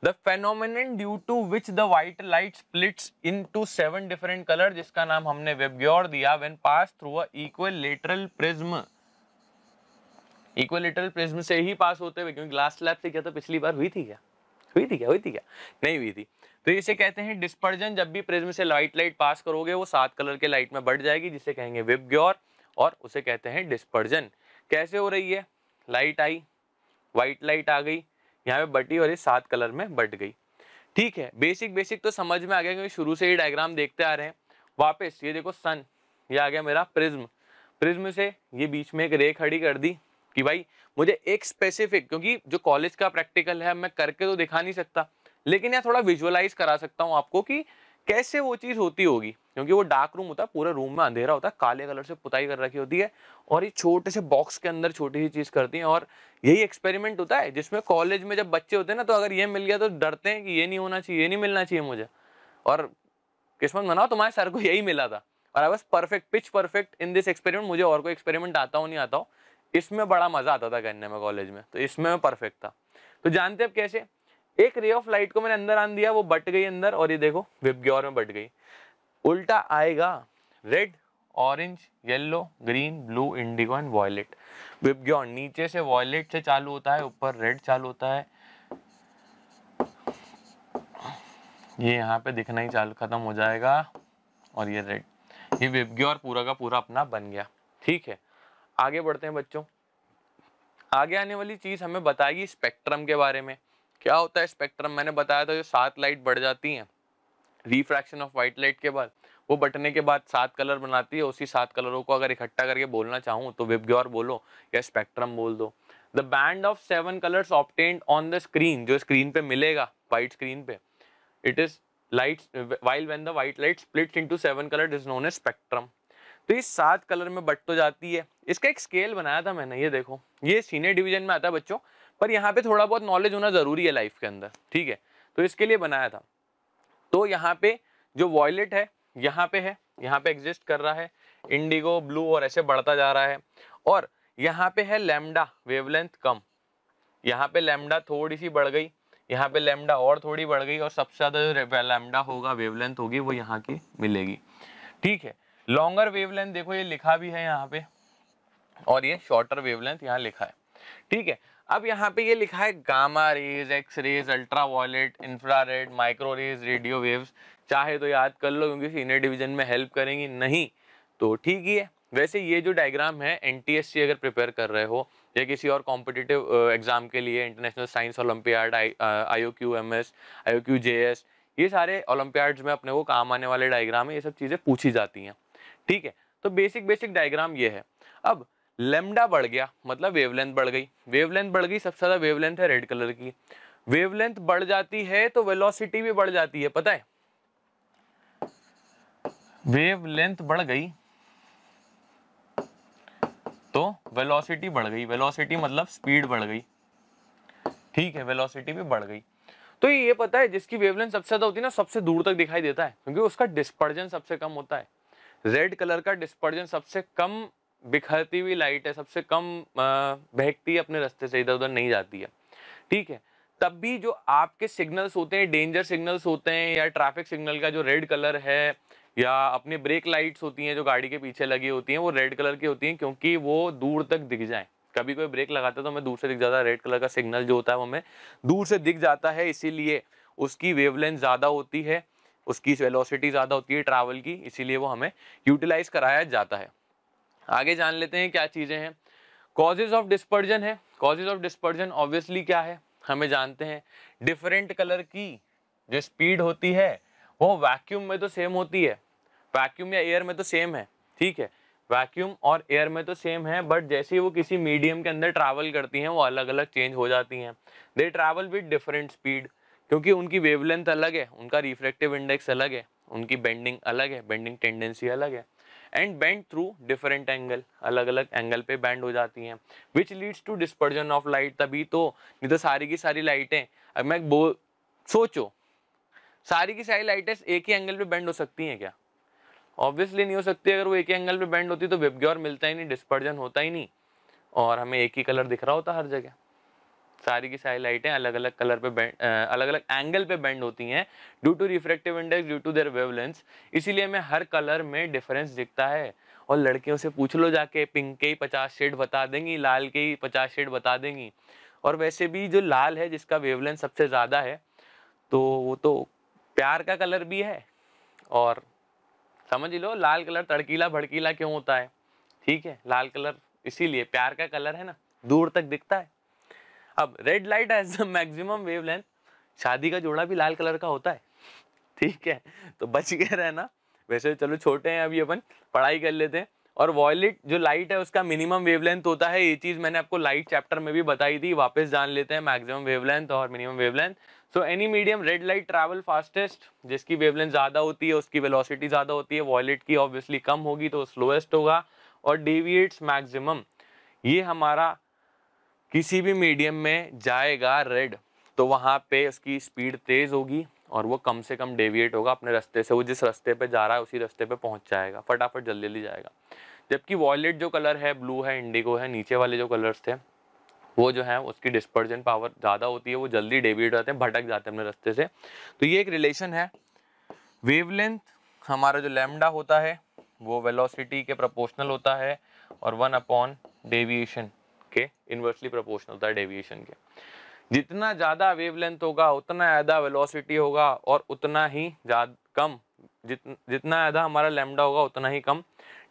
the phenomenon due to which the white light splits into seven different colour जिसका नाम हमने वेबग्योर दिया when pass through equilateral prism equilateral prism से ही पास होते हुए क्योंकि लास्ट लैब से क्या था पिछली बार हुई थी क्या हुई थी क्या हुई थी क्या नहीं हुई थी तो इसे कहते हैं डिस्पर्जन जब भी प्रिज्म से लाइट लाइट पास करोगे वो सात कलर के लाइट में बढ़ जाएगी जिसे कहेंगे विप और उसे कहते हैं डिस्पर्जन कैसे हो रही है लाइट आई वाइट लाइट आ गई यहाँ पे बटी और ये सात कलर में बट गई ठीक है बेसिक बेसिक तो समझ में आ गया क्योंकि शुरू से ही डायग्राम देखते आ रहे हैं वापस ये देखो सन ये आ गया मेरा प्रिज्म प्रिज्म से ये बीच में एक रे खड़ी कर दी कि भाई मुझे एक स्पेसिफिक क्योंकि जो कॉलेज का प्रैक्टिकल है मैं करके तो दिखा नहीं सकता लेकिन यार थोड़ा विजुअलाइज करा सकता हूँ आपको कि कैसे वो चीज़ होती होगी क्योंकि वो डार्क रूम होता है पूरा रूम में अंधेरा होता है काले कलर से पुताई कर रखी होती है और ये छोटे से बॉक्स के अंदर छोटी सी चीज़ करती है और यही एक्सपेरिमेंट होता है जिसमें कॉलेज में जब बच्चे होते हैं ना तो अगर ये मिल गया तो डरते हैं कि ये नहीं होना चाहिए ये नहीं मिलना चाहिए मुझे और किस्मत मनाओ तुम्हारे सर को यही मिला था और I was perfect pitch perfect in this experiment मुझे और कोई एक्सपेरिमेंट आता हो नहीं आता हो इसमें बड़ा मज़ा आता था करने में कॉलेज में तो इसमें मैं परफेक्ट था तो जानते अब कैसे एक रे ऑफ लाइट को मैंने अंदर आन दिया वो बट गई अंदर और ये देखो विपग्योर में बट गई उल्टा आएगा red orange yellow green blue indigo and violet VIBGYOR नीचे से वॉयलेट से चालू होता है ऊपर रेड चालू होता है ये यहाँ पे दिखना ही चालू खत्म हो जाएगा और ये रेड ये विपग्योर पूरा का पूरा अपना बन गया ठीक है आगे बढ़ते हैं बच्चों आगे आने वाली चीज़ हमें बताएगी स्पेक्ट्रम के बारे में क्या होता है स्पेक्ट्रम मैंने बताया था जो सात लाइट बढ़ जाती हैं रिफ्रैक्शन ऑफ वाइट लाइट के बाद वो बटने के बाद सात कलर बनाती है उसी सात कलरों को अगर इकट्ठा करके बोलना चाहूँ तो विबग्योर बोलो या स्पेक्ट्रम बोल दो the band of seven colours obtained on the screen जो स्क्रीन पे मिलेगा वाइट स्क्रीन पे it is light while when the white light split into seven colour is known a spectrum तो ये सात कलर में बट तो जाती है इसका एक स्केल बनाया था मैंने ये देखो ये सीनियर डिवीजन में आता है बच्चों पर यहाँ पे थोड़ा बहुत नॉलेज होना ज़रूरी है लाइफ के अंदर ठीक है तो इसके लिए बनाया था तो यहाँ पे जो वॉयलेट है यहाँ पे है यहाँ पे एग्जिस्ट कर रहा है इंडिगो ब्लू और ऐसे बढ़ता जा रहा है और यहाँ पे है लेमडा वेवलेंथ कम यहाँ पे लेमडा थोड़ी सी बढ़ गई यहाँ पे लेमडा और थोड़ी बढ़ गई और सबसे ज़्यादा जो लेमडा होगा वेवलेंथ होगी वो यहाँ की मिलेगी ठीक है लॉन्गर वेवलेंथ देखो ये लिखा भी है यहाँ पे और ये शॉर्टर वेवलेंथ यहाँ लिखा है ठीक है अब यहाँ पे ये लिखा है gamma rays X rays ultraviolet infrared micro rays radio waves चाहे तो याद कर लो क्योंकि सीनियर डिवीजन में हेल्प करेंगी नहीं तो ठीक ही है वैसे ये जो डायग्राम है एन अगर प्रिपेयर कर रहे हो या किसी और कॉम्पिटिटिव एग्जाम के लिए international science olympiad I O Q M S I O Q J S ये सारे ओलम्पियाड्स में अपने वो काम आने वाले डायग्राम है ये सब चीज़ें पूछी जाती हैं ठीक है तो बेसिक बेसिक डायग्राम ये है अब लेमडा बढ़ गया मतलब वेवलेंथ बढ़ गई वेवलेंथ बढ़ गई सबसे ज़्यादा वेवलेंथ है रेड कलर की वेवलेंथ बढ़ जाती है तो वेलोसिटी भी बढ़ जाती है पता है वेवलेंथ बढ़ गई तो वेलोसिटी बढ़ गई वेलोसिटी मतलब स्पीड बढ़ गई ठीक है वेलोसिटी भी बढ़ गई तो ये पता है जिसकी वेवलेंथ सबसे ज़्यादा होती है ना सबसे दूर तक दिखाई देता है क्योंकि उसका डिस्पर्जन सबसे कम होता है रेड कलर का डिस्पर्जन सबसे कम बिखरती हुई लाइट है सबसे कम बहकती है अपने रास्ते से इधर उधर नहीं जाती है ठीक है तब भी जो आपके सिग्नल्स होते हैं डेंजर सिग्नल्स होते हैं या ट्रैफिक सिग्नल का जो रेड कलर है या अपने ब्रेक लाइट्स होती हैं जो गाड़ी के पीछे लगी होती हैं वो रेड कलर की होती हैं क्योंकि वो दूर तक दिख जाएँ कभी कोई ब्रेक लगाता है तो हमें दूर से दिख जाता है रेड कलर का सिग्नल जो होता है वो हमें दूर से दिख जाता है इसीलिए उसकी वेवलेंथ ज़्यादा होती है उसकी वेलोसिटी ज़्यादा होती है ट्रैवल की इसीलिए वो हमें यूटिलाइज कराया जाता है आगे जान लेते हैं क्या चीज़ें हैं कॉजेज ऑफ डिस्पर्जन है कॉजेज ऑफ डिस्पर्जन ऑब्वियसली क्या है हमें जानते हैं डिफरेंट कलर की जो स्पीड होती है वो वैक्यूम में तो सेम होती है वैक्यूम या एयर में तो सेम है ठीक है वैक्यूम और एयर में तो सेम है बट जैसे ही वो किसी मीडियम के अंदर ट्रैवल करती हैं वो अलग अलग चेंज हो जाती हैं they travel with different speed क्योंकि उनकी वेवलेंथ अलग है उनका रिफ्लेक्टिव इंडेक्स अलग है उनकी बेंडिंग अलग है बेंडिंग टेंडेंसी अलग है and bend through different angle अलग अलग एंगल पे बैंड हो जाती हैं which leads to dispersion of light तभी तो नहीं तो सारी की सारी लाइटें अब मैं बो सोचो सारी की सारी लाइटें एक ही एंगल पे बैंड हो सकती हैं क्या ऑब्वियसली नहीं हो सकती अगर वो एक ही एंगल पे बैंड होती तो वेबग्योर मिलता ही नहीं डिस्पर्जन होता ही नहीं और हमें एक ही कलर दिख रहा होता हर जगह सारी की सारी लाइटें अलग अलग कलर पे बैंड अलग अलग एंगल पे बैंड होती हैं due to refractive index due to their wavelengths इसीलिए हमें हर कलर में डिफरेंस दिखता है और लड़कियों से पूछ लो जाके पिंक के ही पचास शेड बता देंगी लाल के ही पचास शेड बता देंगी और वैसे भी जो लाल है जिसका वेवलेंथ सबसे ज़्यादा है तो वो तो प्यार का कलर भी है और समझ लो लाल कलर तड़कीला भड़कीला क्यों होता है ठीक है लाल कलर इसीलिए प्यार का कलर है ना दूर तक दिखता है अब red light has the maximum wavelength शादी का जोड़ा भी लाल कलर का होता है ठीक है तो बच गए रहना वैसे तो चलो छोटे हैं अभी अपन पढ़ाई कर लेते हैं और वॉयलेट जो लाइट है उसका मिनिमम वेवलेंथ होता है ये चीज़ मैंने आपको लाइट चैप्टर में भी बताई थी वापस जान लेते हैं मैक्सिमम वेवलेंथ और minimum wavelength so any medium red light travel fastest जिसकी वेवलेंथ ज़्यादा होती है उसकी वेलोसिटी ज़्यादा होती है वॉयलेट की ऑब्वियसली कम होगी तो स्लोएस्ट होगा और डेविएट्स मैक्सिमम ये हमारा किसी भी मीडियम में जाएगा रेड तो वहाँ पे उसकी स्पीड तेज़ होगी और वो कम से कम डेविएट होगा अपने रास्ते से वो जिस रास्ते पे जा रहा है उसी रास्ते पे पहुँच जाएगा फटाफट जल्दी जल्दी जाएगा जबकि वॉयलेट जो कलर है ब्लू है इंडिगो है नीचे वाले जो कलर्स थे वो जो है उसकी डिस्पर्जन पावर ज़्यादा होती है वो जल्दी डेविएट रहते हैं भटक जाते हैं अपने रास्ते से तो ये एक रिलेशन है वेवलेंथ हमारा जो लेमडा होता है वो वेलोसिटी के प्रपोर्शनल होता है और वन अपॉन डेविएशन के इन्वर्सली प्रोपोर्शनल होता है डेविएशन के जितना ज़्यादा वेवलेंथ होगा उतना ज़्यादा वेलोसिटी होगा और उतना ही ज़्यादा कम जित, जितना ज़्यादा हमारा लेमडा होगा उतना ही कम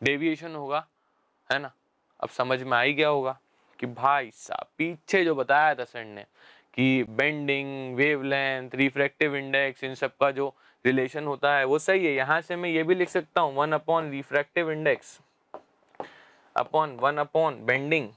डेविएशन होगा है ना अब समझ में आ ही गया होगा कि भाई साहब पीछे जो बताया था सर ने कि बेंडिंग वेवलेंथ रिफ्रैक्टिव इंडेक्स इन सब का जो रिलेशन होता है वो सही है यहाँ से मैं ये भी लिख सकता हूँ one upon refractive index upon one upon bending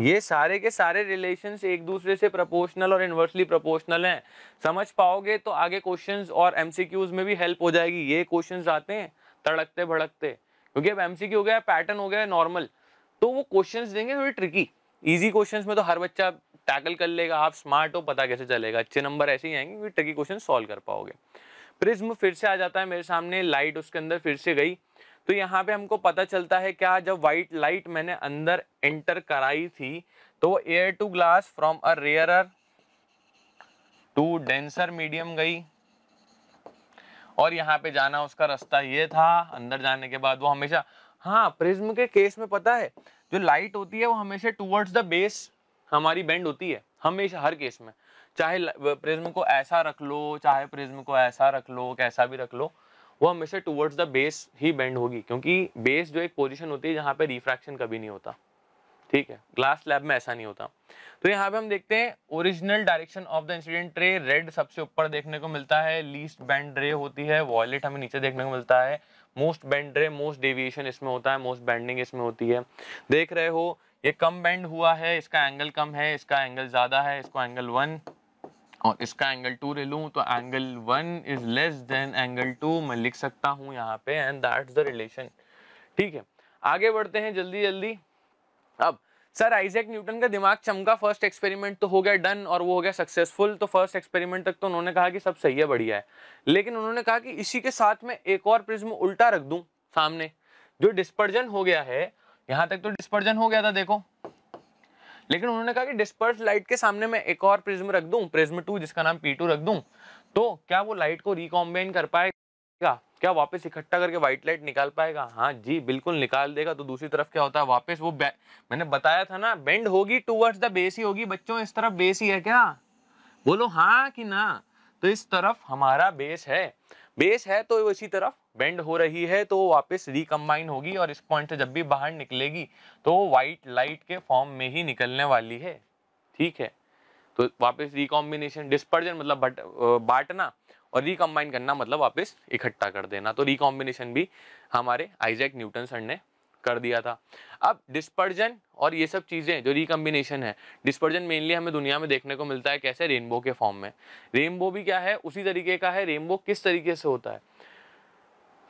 ये सारे के सारे रिलेशन एक दूसरे से प्रोपोर्शनल और इन्वर्सली प्रोपोर्शनल हैं समझ पाओगे तो आगे क्वेश्चंस और एमसीक्यूज में भी हेल्प हो जाएगी ये क्वेश्चंस आते हैं तड़कते भड़कते क्योंकि अब एमसीक्यू हो गया पैटर्न हो गया नॉर्मल तो वो क्वेश्चंस देंगे थोड़ी ट्रिकी इजी क्वेश्चंस में तो हर बच्चा टैकल कर लेगा आप स्मार्ट हो पता कैसे चलेगा अच्छे नंबर ऐसे ही आएंगे क्योंकि ट्रिकी क्वेश्चन सॉल्व कर पाओगे प्रिज्म फिर से आ जाता है मेरे सामने लाइट उसके अंदर फिर से गई तो यहाँ पे हमको पता चलता है क्या जब व्हाइट लाइट मैंने अंदर एंटर कराई थी तो air to glass from a rarer to denser medium गई और यहाँ पे जाना उसका रास्ता ये था अंदर जाने के बाद वो हमेशा हाँ प्रिज्म के केस में पता है जो लाइट होती है वो हमेशा टूवर्ड्स द बेस हमारी बेंड होती है हमेशा हर केस में चाहे प्रिज्म को ऐसा रख लो चाहे प्रिज्म को ऐसा रख लो कैसा भी रख लो वो हमेशा टूवर्ड्स द बेस ही बेंड होगी क्योंकि बेस जो एक पोजिशन होती है जहाँ पर रिफ्रैक्शन कभी नहीं होता ठीक है ग्लास लैब में ऐसा नहीं होता तो यहाँ पे हम देखते हैं original direction of the incident ray red सबसे ऊपर देखने को मिलता है लीस्ट बैंड रे होती है वॉयलेट हमें नीचे देखने को मिलता है most bend ray most deviation इसमें होता है मोस्ट बैंडिंग इसमें होती है देख रहे हो ये कम बैंड हुआ है इसका एंगल कम है इसका एंगल ज़्यादा है इसको एंगल वन और इसका एंगल टू ले लूँ तो angle one is less than angle two मैं लिख सकता हूँ यहाँ पे एंड दैट्स द रिलेशन ठीक है आगे बढ़ते हैं जल्दी जल्दी अब सर आइजैक न्यूटन का दिमाग चमका फर्स्ट एक्सपेरिमेंट तो हो गया डन और वो हो गया सक्सेसफुल तो फर्स्ट एक्सपेरिमेंट तक तो उन्होंने कहा कि सब सही है बढ़िया है लेकिन उन्होंने कहा कि इसी के साथ में एक और प्रिज्म उल्टा रख दूं सामने जो डिस्पर्जन हो गया है यहां तक तो डिस्पर्जन हो गया था देखो लेकिन उन्होंने कहा कि डिस्पर्स लाइट के सामने मैं एक और प्रिज्म रख दूं प्रिज्म टू जिसका नाम पी टू रख दूं तो क्या वो लाइट को रिकॉम्बाइन कर पाएगा क्या वापस इकट्ठा करके व्हाइट लाइट निकाल पाएगा हाँ जी बिल्कुल निकाल देगा तो दूसरी तरफ क्या होता है वापस वो मैंने बताया था ना बेंड होगी टूवर्ड्स द बेस ही होगी बच्चों इस तरफ बेस ही है क्या बोलो हाँ कि ना तो इस तरफ हमारा बेस है बेस है तो वो इसी तरफ बेंड हो रही है तो वापस रिकम्बाइन होगी और इस पॉइंट से जब भी बाहर निकलेगी तो वाइट लाइट के फॉर्म में ही निकलने वाली है ठीक है तो वापस रिकॉम्बिनेशन डिस्पर्जन मतलब बांटना और रिकम्बाइन करना मतलब वापस इकट्ठा कर देना तो रिकॉम्बिनेशन भी हमारे आइजैक न्यूटन सर ने कर दिया था अब डिस्पर्जन और ये सब चीज़ें जो रिकम्बिनेशन है डिस्पर्जन मेनली हमें दुनिया में देखने को मिलता है कैसे रेनबो के फॉर्म में रेनबो भी क्या है उसी तरीके का है रेनबो किस तरीके से होता है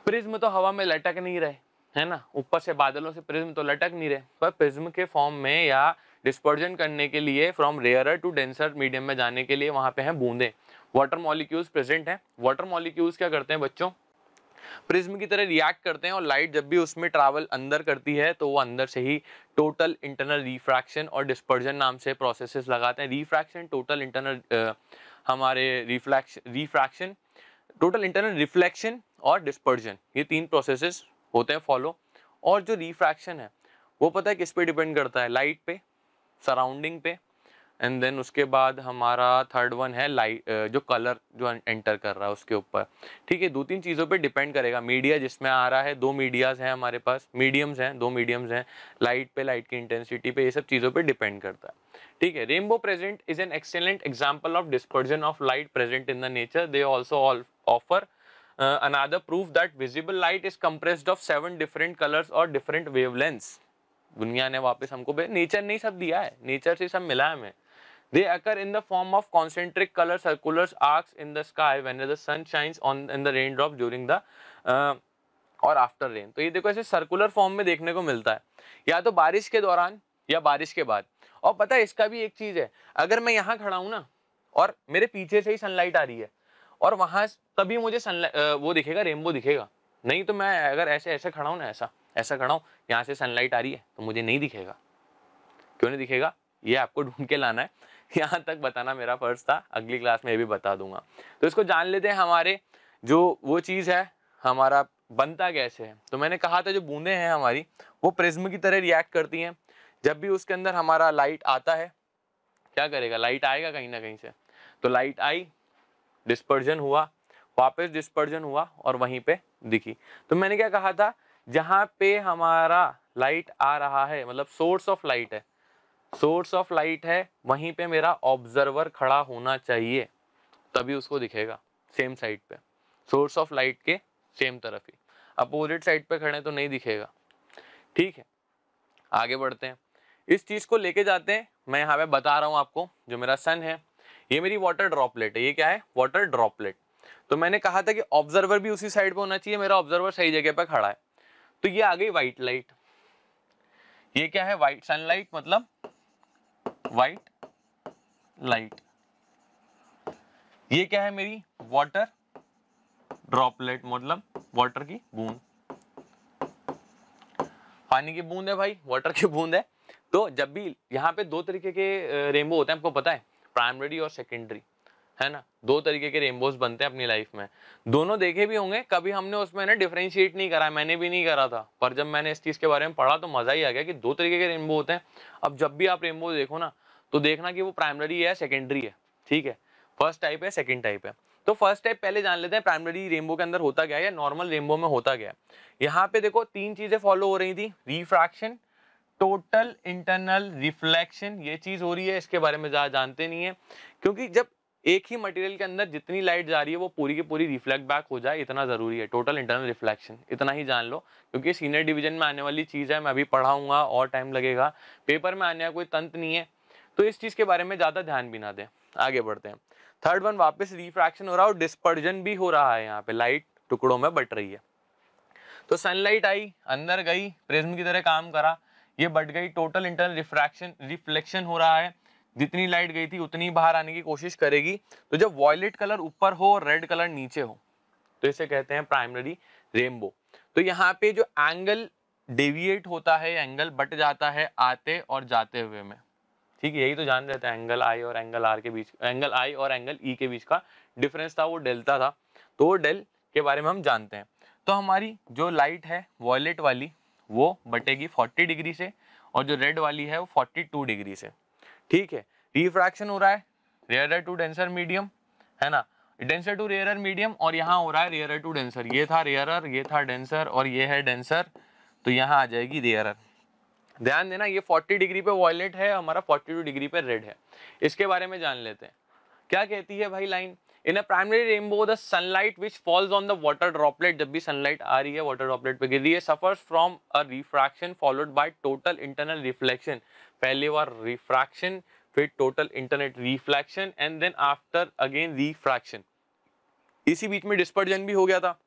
प्रिज्म तो हवा में लटक नहीं रहे है ना ऊपर से बादलों से प्रिज्म तो लटक नहीं रहे पर प्रिज्म के फॉर्म में या डिस्पर्जन करने के लिए from rarer to denser medium में जाने के लिए वहाँ पे हैं बूंदें वाटर मॉलिक्यूल्स प्रेजेंट हैं वाटर मॉलिक्यूल्स क्या करते हैं बच्चों प्रिज्म की तरह रिएक्ट करते हैं और लाइट जब भी उसमें ट्रैवल अंदर करती है तो वो अंदर से ही टोटल इंटरनल रिफ्रैक्शन और डिस्पर्जन नाम से प्रोसेसेस लगाते हैं रिफ्रैक्शन टोटल इंटरनल हमारे reflection refraction total internal reflection और डिस्पर्जन ये तीन प्रोसेसेस होते हैं फॉलो और जो रिफ्रैक्शन है वो पता है किस पे डिपेंड करता है लाइट पे सराउंडिंग पे एंड देन उसके बाद हमारा थर्ड वन है लाइट जो कलर जो एंटर कर रहा है उसके ऊपर ठीक है दो तीन चीज़ों पे डिपेंड करेगा मीडिया जिसमें आ रहा है दो मीडियाज़ हैं हमारे पास मीडियम्स हैं दो मीडियम्स हैं लाइट पे लाइट की इंटेंसिटी पे ये सब चीज़ों पे डिपेंड करता है ठीक है rainbow present is an excellent example of dispersion of light present in the nature they also offer another proof that visible light is compressed of seven different colours और डिफरेंट वेवलेंस दुनिया ने वापस हमको नेचर ने सब दिया है नेचर से सब मिला है हमें They occur in the form of concentric color circular arcs in the sky when the sun shines on in the raindrop during the uh, और आफ्टर रेन तो ये देखो ऐसे सर्कुलर फॉर्म में देखने को मिलता है या तो बारिश के दौरान या बारिश के बाद और पता है इसका भी एक चीज़ है अगर मैं यहाँ खड़ा हूँ ना और मेरे पीछे से ही सनलाइट आ रही है और वहां तभी मुझे सनलाइट वो दिखेगा रेनबो दिखेगा नहीं तो मैं अगर ऐसे ऐसे खड़ा हूँ ना ऐसा ऐसा खड़ा हूँ यहाँ से सनलाइट आ रही है तो मुझे नहीं दिखेगा क्यों नहीं दिखेगा ये आपको ढूंढ के लाना है यहाँ तक बताना मेरा फर्ज था अगली क्लास में भी बता दूंगा तो इसको जान लेते हैं हमारे जो वो चीज़ है हमारा बनता कैसे है तो मैंने कहा था जो बूंदे हैं हमारी वो प्रिज्म की तरह रिएक्ट करती हैं जब भी उसके अंदर हमारा लाइट आता है क्या करेगा लाइट आएगा कहीं ना कहीं से तो लाइट आई डिस्पर्जन हुआ वापस डिस्पर्जन हुआ और वहीं पे दिखी तो मैंने क्या कहा था जहाँ पे हमारा लाइट आ रहा है मतलब सोर्स ऑफ लाइट है सोर्स ऑफ लाइट है वहीं पे मेरा ऑब्जर्वर खड़ा होना चाहिए तभी उसको दिखेगा सेम साइड पे सोर्स ऑफ लाइट के सेम तरफ ही अपोजिट साइड पे खड़े तो नहीं दिखेगा ठीक है आगे बढ़ते हैं इस चीज़ को लेके जाते हैं मैं यहाँ पे बता रहा हूँ आपको जो मेरा सन है ये मेरी वाटर ड्रॉपलेट है ये क्या है वाटर ड्रॉपलेट तो मैंने कहा था कि ऑब्जर्वर भी उसी साइड पे होना चाहिए मेरा ऑब्जर्वर सही जगह पर खड़ा है तो ये आ गई वाइट लाइट ये क्या है वाइट सनलाइट मतलब वाइट लाइट ये क्या है मेरी वाटर ड्रॉपलेट मतलब वाटर की बूंद पानी की बूंद है भाई वाटर की बूंद है तो जब भी यहाँ पे दो तरीके के रेनबो होते हैं आपको पता है प्राइमरी और सेकेंडरी है ना दो तरीके के रेनबोज बनते हैं अपनी लाइफ में दोनों देखे भी होंगे कभी हमने उसमें ना डिफ्रेंशिएट नहीं करा मैंने भी नहीं करा था पर जब मैंने इस चीज़ के बारे में पढ़ा तो मज़ा ही आ गया कि दो तरीके के रेनबो होते हैं अब जब भी आप रेनबो देखो ना तो देखना कि वो प्राइमरी है सेकेंडरी है ठीक है फर्स्ट टाइप है सेकेंड टाइप है तो फर्स्ट टाइप पहले जान लेते हैं प्राइमरी रेनबो के अंदर होता गया या नॉर्मल रेनबो में होता गया यहाँ पे देखो तीन चीज़ें फॉलो हो रही थी रिफ्रैक्शन टोटल इंटरनल रिफ्लेक्शन ये चीज़ हो रही है इसके बारे में ज़्यादा जानते नहीं है क्योंकि जब एक ही मटेरियल के अंदर जितनी लाइट जा रही है वो पूरी की पूरी रिफ्लेक्ट बैक हो जाए इतना ज़रूरी है टोटल इंटरनल रिफ्लेक्शन इतना ही जान लो क्योंकि सीनियर डिवीजन में आने वाली चीज़ है मैं अभी पढ़ाऊंगा और टाइम लगेगा पेपर में आने का कोई तंत नहीं है तो इस चीज़ के बारे में ज़्यादा ध्यान भी ना दें आगे बढ़ते हैं थर्ड वन वापस रिफ्रैक्शन हो रहा है और डिस्पर्जन भी हो रहा है यहाँ पे लाइट टुकड़ों में बट रही है तो सनलाइट आई अंदर गई प्रिज्म की तरह काम करा ये बट गई टोटल इंटरनल रिफ्रैक्शन रिफ्लेक्शन हो रहा है जितनी लाइट गई थी उतनी बाहर आने की कोशिश करेगी तो जब वॉयलेट कलर ऊपर हो और रेड कलर नीचे हो तो इसे कहते हैं प्राइमरी रेनबो तो यहाँ पे जो एंगल डेविएट होता है एंगल बट जाता है आते और जाते हुए में ठीक है यही तो जान रहता है एंगल आई और एंगल आर के बीच एंगल आई और एंगल ई e के बीच का डिफरेंस था वो डेल्टा था तो वो डेल के बारे में हम जानते हैं तो हमारी जो लाइट है वॉयलेट वाली वो बटेगी 40 डिग्री से और जो रेड वाली है वो 42 डिग्री से ठीक है रिफ्रैक्शन हो रहा है रेयर टू डेंसर मीडियम है ना डेंसर टू रेयर मीडियम और यहाँ हो रहा है रेयर टू डेंसर ये था रेयर ये था डेंसर और ये है डेंसर तो यहाँ आ जाएगी रेयरर ध्यान देना ये 40 डिग्री पे वॉयलेट है हमारा 42 डिग्री पे रेड है इसके बारे में जान लेते हैं क्या कहती है भाई line in a primary rainbow the sunlight which falls on the water droplet जब भी सनलाइट आ रही है वाटर ड्रॉपलेट पे गिर रही है suffers from a refraction followed by total internal reflection पहले बार रिफ्रैक्शन फिर total internet reflection and then after again refraction इसी बीच में डिस्पर्जन भी हो गया था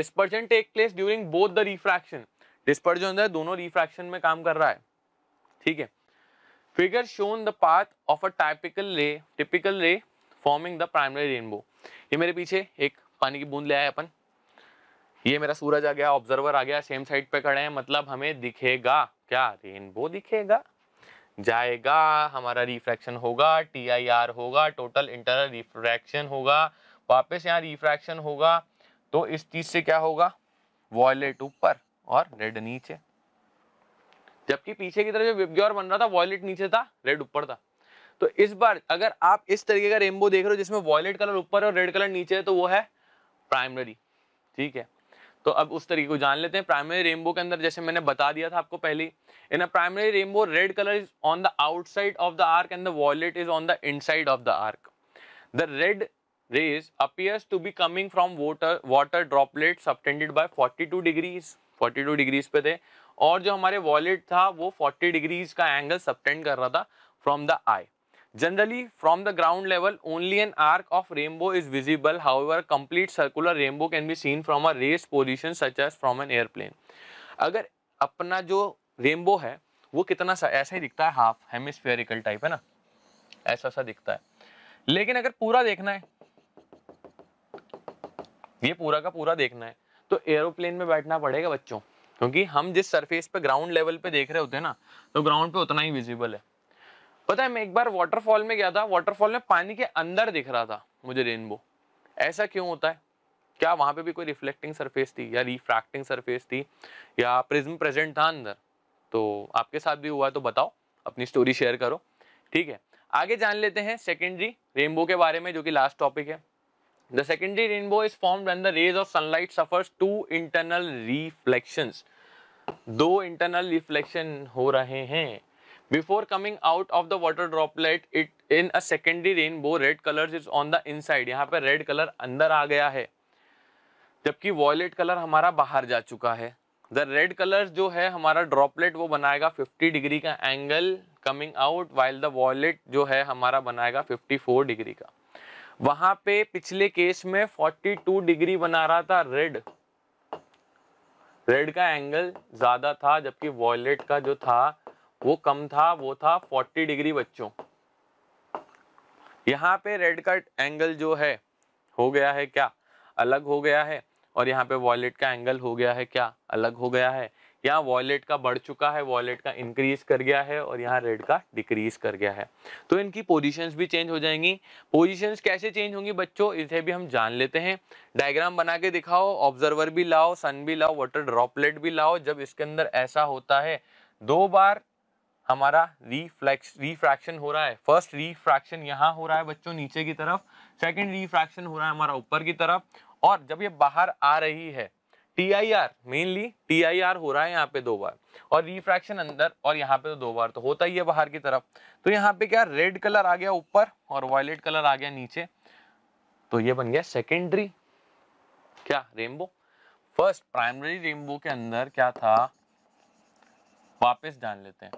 dispersion take place during both the refraction dispersion है दोनों रिफ्रैक्शन में काम कर रहा है ठीक है figure shown the path of a typical ray typical ray forming the primary rainbow ये मेरे पीछे एक पानी की बूंद ले आए अपन ये मेरा सूरज आ गया ऑब्जर्वर आ गया सेम साइड पे खड़े हैं मतलब हमें दिखेगा क्या रेनबो दिखेगा जाएगा हमारा रिफ्रैक्शन होगा टी आई आर होगा टोटल इंटरनल रिफ्रैक्शन होगा वापस यहाँ रिफ्रैक्शन होगा तो इस चीज से क्या होगा वॉयलेट ऊपर और रेड नीचे जबकि पीछे की तरफ जो विपग्योर बन रहा था वॉयलेट नीचे था रेड ऊपर था तो इस बार अगर आप इस तरीके का रेनबो देख रहे हो जिसमें वॉयलेट कलर ऊपर और रेड कलर नीचे है तो वो है प्राइमरी ठीक है तो अब उस तरीके को जान लेते हैं प्राइमरी रेनबो के अंदर जैसे मैंने बता दिया था आपको पहले in a primary rainbow red colour is on the outside of the arc and the violet is on the inside of the arc the red to be coming from coming from droplet water by forty two degrees forty two degrees पे थे और जो हमारे वॉलेट था वो फोर्टी डिग्रीज का एंगल सबटेंड कर रहा था from the eye Generally, from the ground level, only an arc of rainbow is visible. However, a complete circular rainbow can be seen from a raised position, such as from an airplane. अगर अपना जो रेनबो है वो कितना सा ऐसा ही दिखता है हाफ हेमिस्फेरिकल टाइप है ना ऐसा सा दिखता है लेकिन अगर पूरा देखना है ये पूरा का पूरा देखना है तो एरोप्लेन में बैठना पड़ेगा बच्चों क्योंकि हम जिस सरफेस पे ग्राउंड लेवल पे देख रहे होते हैं ना तो ग्राउंड पे उतना ही विजिबल है पता है मैं एक बार वाटरफॉल में गया था वाटरफॉल में पानी के अंदर दिख रहा था मुझे रेनबो ऐसा क्यों होता है क्या वहाँ पे भी कोई रिफ्लेक्टिंग सरफेस थी या रिफ्रैक्टिंग सरफेस थी या प्रिज्म प्रेजेंट था अंदर तो आपके साथ भी हुआ तो बताओ अपनी स्टोरी शेयर करो ठीक है आगे जान लेते हैं सेकेंडरी रेनबो के बारे में जो कि लास्ट टॉपिक है the secondary rainbow is formed when the rays of sunlight suffers two internal reflection दो इंटरनल रिफ्लेक्शन हो रहे हैं Before coming out of the water droplet, it in a secondary rainbow, red colors is on the inside. यहाँ पे red color अंदर आ गया है जबकि वॉयलेट कलर हमारा बाहर जा चुका है द रेड कलर जो है हमारा ड्रॉपलेट वो बनाएगा 50 डिग्री का angle coming out while the violet जो है हमारा बनाएगा 54 डिग्री का वहां पे पिछले केस में 42 डिग्री बना रहा था रेड रेड का एंगल ज्यादा था जबकि वॉयलेट का जो था वो कम था वो था 40 डिग्री बच्चों यहाँ पे रेड कट एंगल जो है हो गया है क्या अलग हो गया है और यहाँ पे वॉलेट का एंगल हो गया है क्या अलग हो गया है यहाँ वॉलेट का बढ़ चुका है वॉलेट का इंक्रीज कर गया है और यहाँ रेड का डिक्रीज कर गया है तो इनकी पोजीशंस भी चेंज हो जाएंगी पोजीशंस कैसे चेंज होंगी बच्चों इसे भी हम जान लेते हैं डायग्राम बना के दिखाओ ऑब्जर्वर भी लाओ सन भी लाओ वाटर ड्रॉपलेट भी लाओ जब इसके अंदर ऐसा होता है दो बार हमारा रिफ्लेक्स रिफ्रैक्शन हो रहा है फर्स्ट रिफ्रैक्शन यहाँ हो रहा है बच्चों नीचे की तरफ सेकंड रिफ्रैक्शन हो रहा है हमारा ऊपर की तरफ और जब ये बाहर आ रही है T I R mainly T I R हो रहा है यहाँ पे दो बार और रिफ्रैक्शन अंदर और यहाँ पे तो दो बार तो होता ही है बाहर की तरफ तो यहाँ पे क्या रेड कलर आ गया ऊपर और वायलेट कलर आ गया नीचे तो ये बन गया सेकेंडरी क्या रेनबो फर्स्ट प्राइमरी रेनबो के अंदर क्या था वापस जान लेते हैं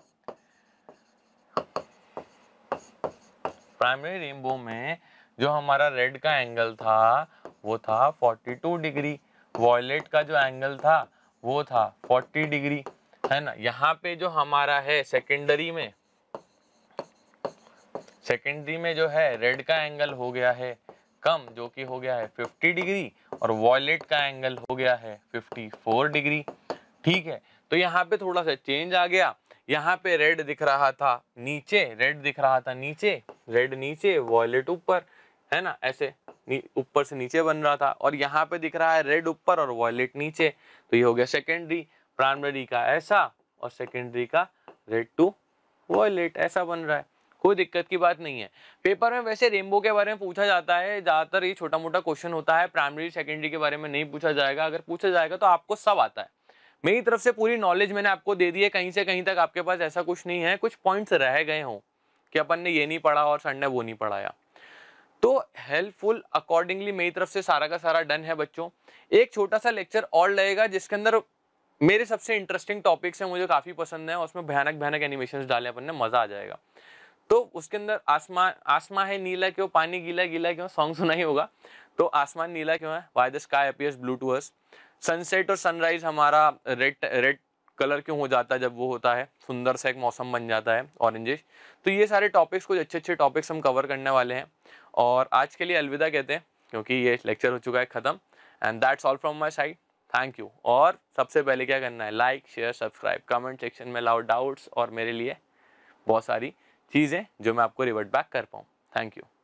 प्राइमरी रेनबो में जो हमारा रेड का एंगल था वो था 42 डिग्री वॉयलेट का जो एंगल था वो था 40 डिग्री है ना यहाँ पे जो हमारा है सेकेंडरी में सेकेंडरी में जो है रेड का एंगल हो गया है कम जो कि हो गया है 50 डिग्री और वॉयलेट का एंगल हो गया है 54 डिग्री ठीक है तो यहाँ पे थोड़ा सा चेंज आ गया यहाँ पे रेड दिख रहा था नीचे रेड दिख रहा था नीचे रेड नीचे वॉयलेट ऊपर है ना ऐसे ऊपर से नीचे बन रहा था और यहाँ पे दिख रहा है रेड ऊपर और वॉयलेट नीचे तो ये हो गया सेकेंडरी प्राइमरी का ऐसा और सेकेंडरी का रेड टू वॉयलेट ऐसा बन रहा है कोई दिक्कत की बात नहीं है पेपर में वैसे रेनबो के बारे में पूछा जाता है ज़्यादातर ये छोटा मोटा क्वेश्चन होता है प्राइमरी सेकेंडरी के बारे में नहीं पूछा जाएगा अगर पूछा जाएगा तो आपको सब आता है मेरी तरफ से पूरी नॉलेज मैंने आपको दे दी है कहीं से कहीं तक आपके पास ऐसा कुछ नहीं है कुछ पॉइंट्स रह गए हों कि अपन ने ये नहीं पढ़ा और सर ने वो नहीं पढ़ाया तो हेल्पफुल अकॉर्डिंगली मेरी तरफ से सारा का सारा डन है बच्चों एक छोटा सा लेक्चर और लगेगा जिसके अंदर मेरे सबसे इंटरेस्टिंग टॉपिक्स हैं मुझे काफ़ी पसंद है उसमें भयानक भयानक एनिमेशन डाले अपन ने मज़ा आ जाएगा तो उसके अंदर आसमान आसमां है नीला क्यों पानी गीला गीला क्यों सॉन्ग सुना ही होगा तो आसमान नीला क्यों है why the sky appears blue sunset और सनराइज हमारा रेड रेड कलर क्यों हो जाता है जब वो होता है सुंदर सा एक मौसम बन जाता है ऑरेंजिश तो ये सारे टॉपिक्स कुछ अच्छे अच्छे टॉपिक्स हम कवर करने वाले हैं और आज के लिए अलविदा कहते हैं क्योंकि ये लेक्चर हो चुका है ख़त्म and that's all from my side thank you और सबसे पहले क्या करना है like share subscribe comment section में लाओ डाउट्स और मेरे लिए बहुत सारी चीज़ें जो मैं आपको रिवर्ट बैक कर पाऊँ थैंक यू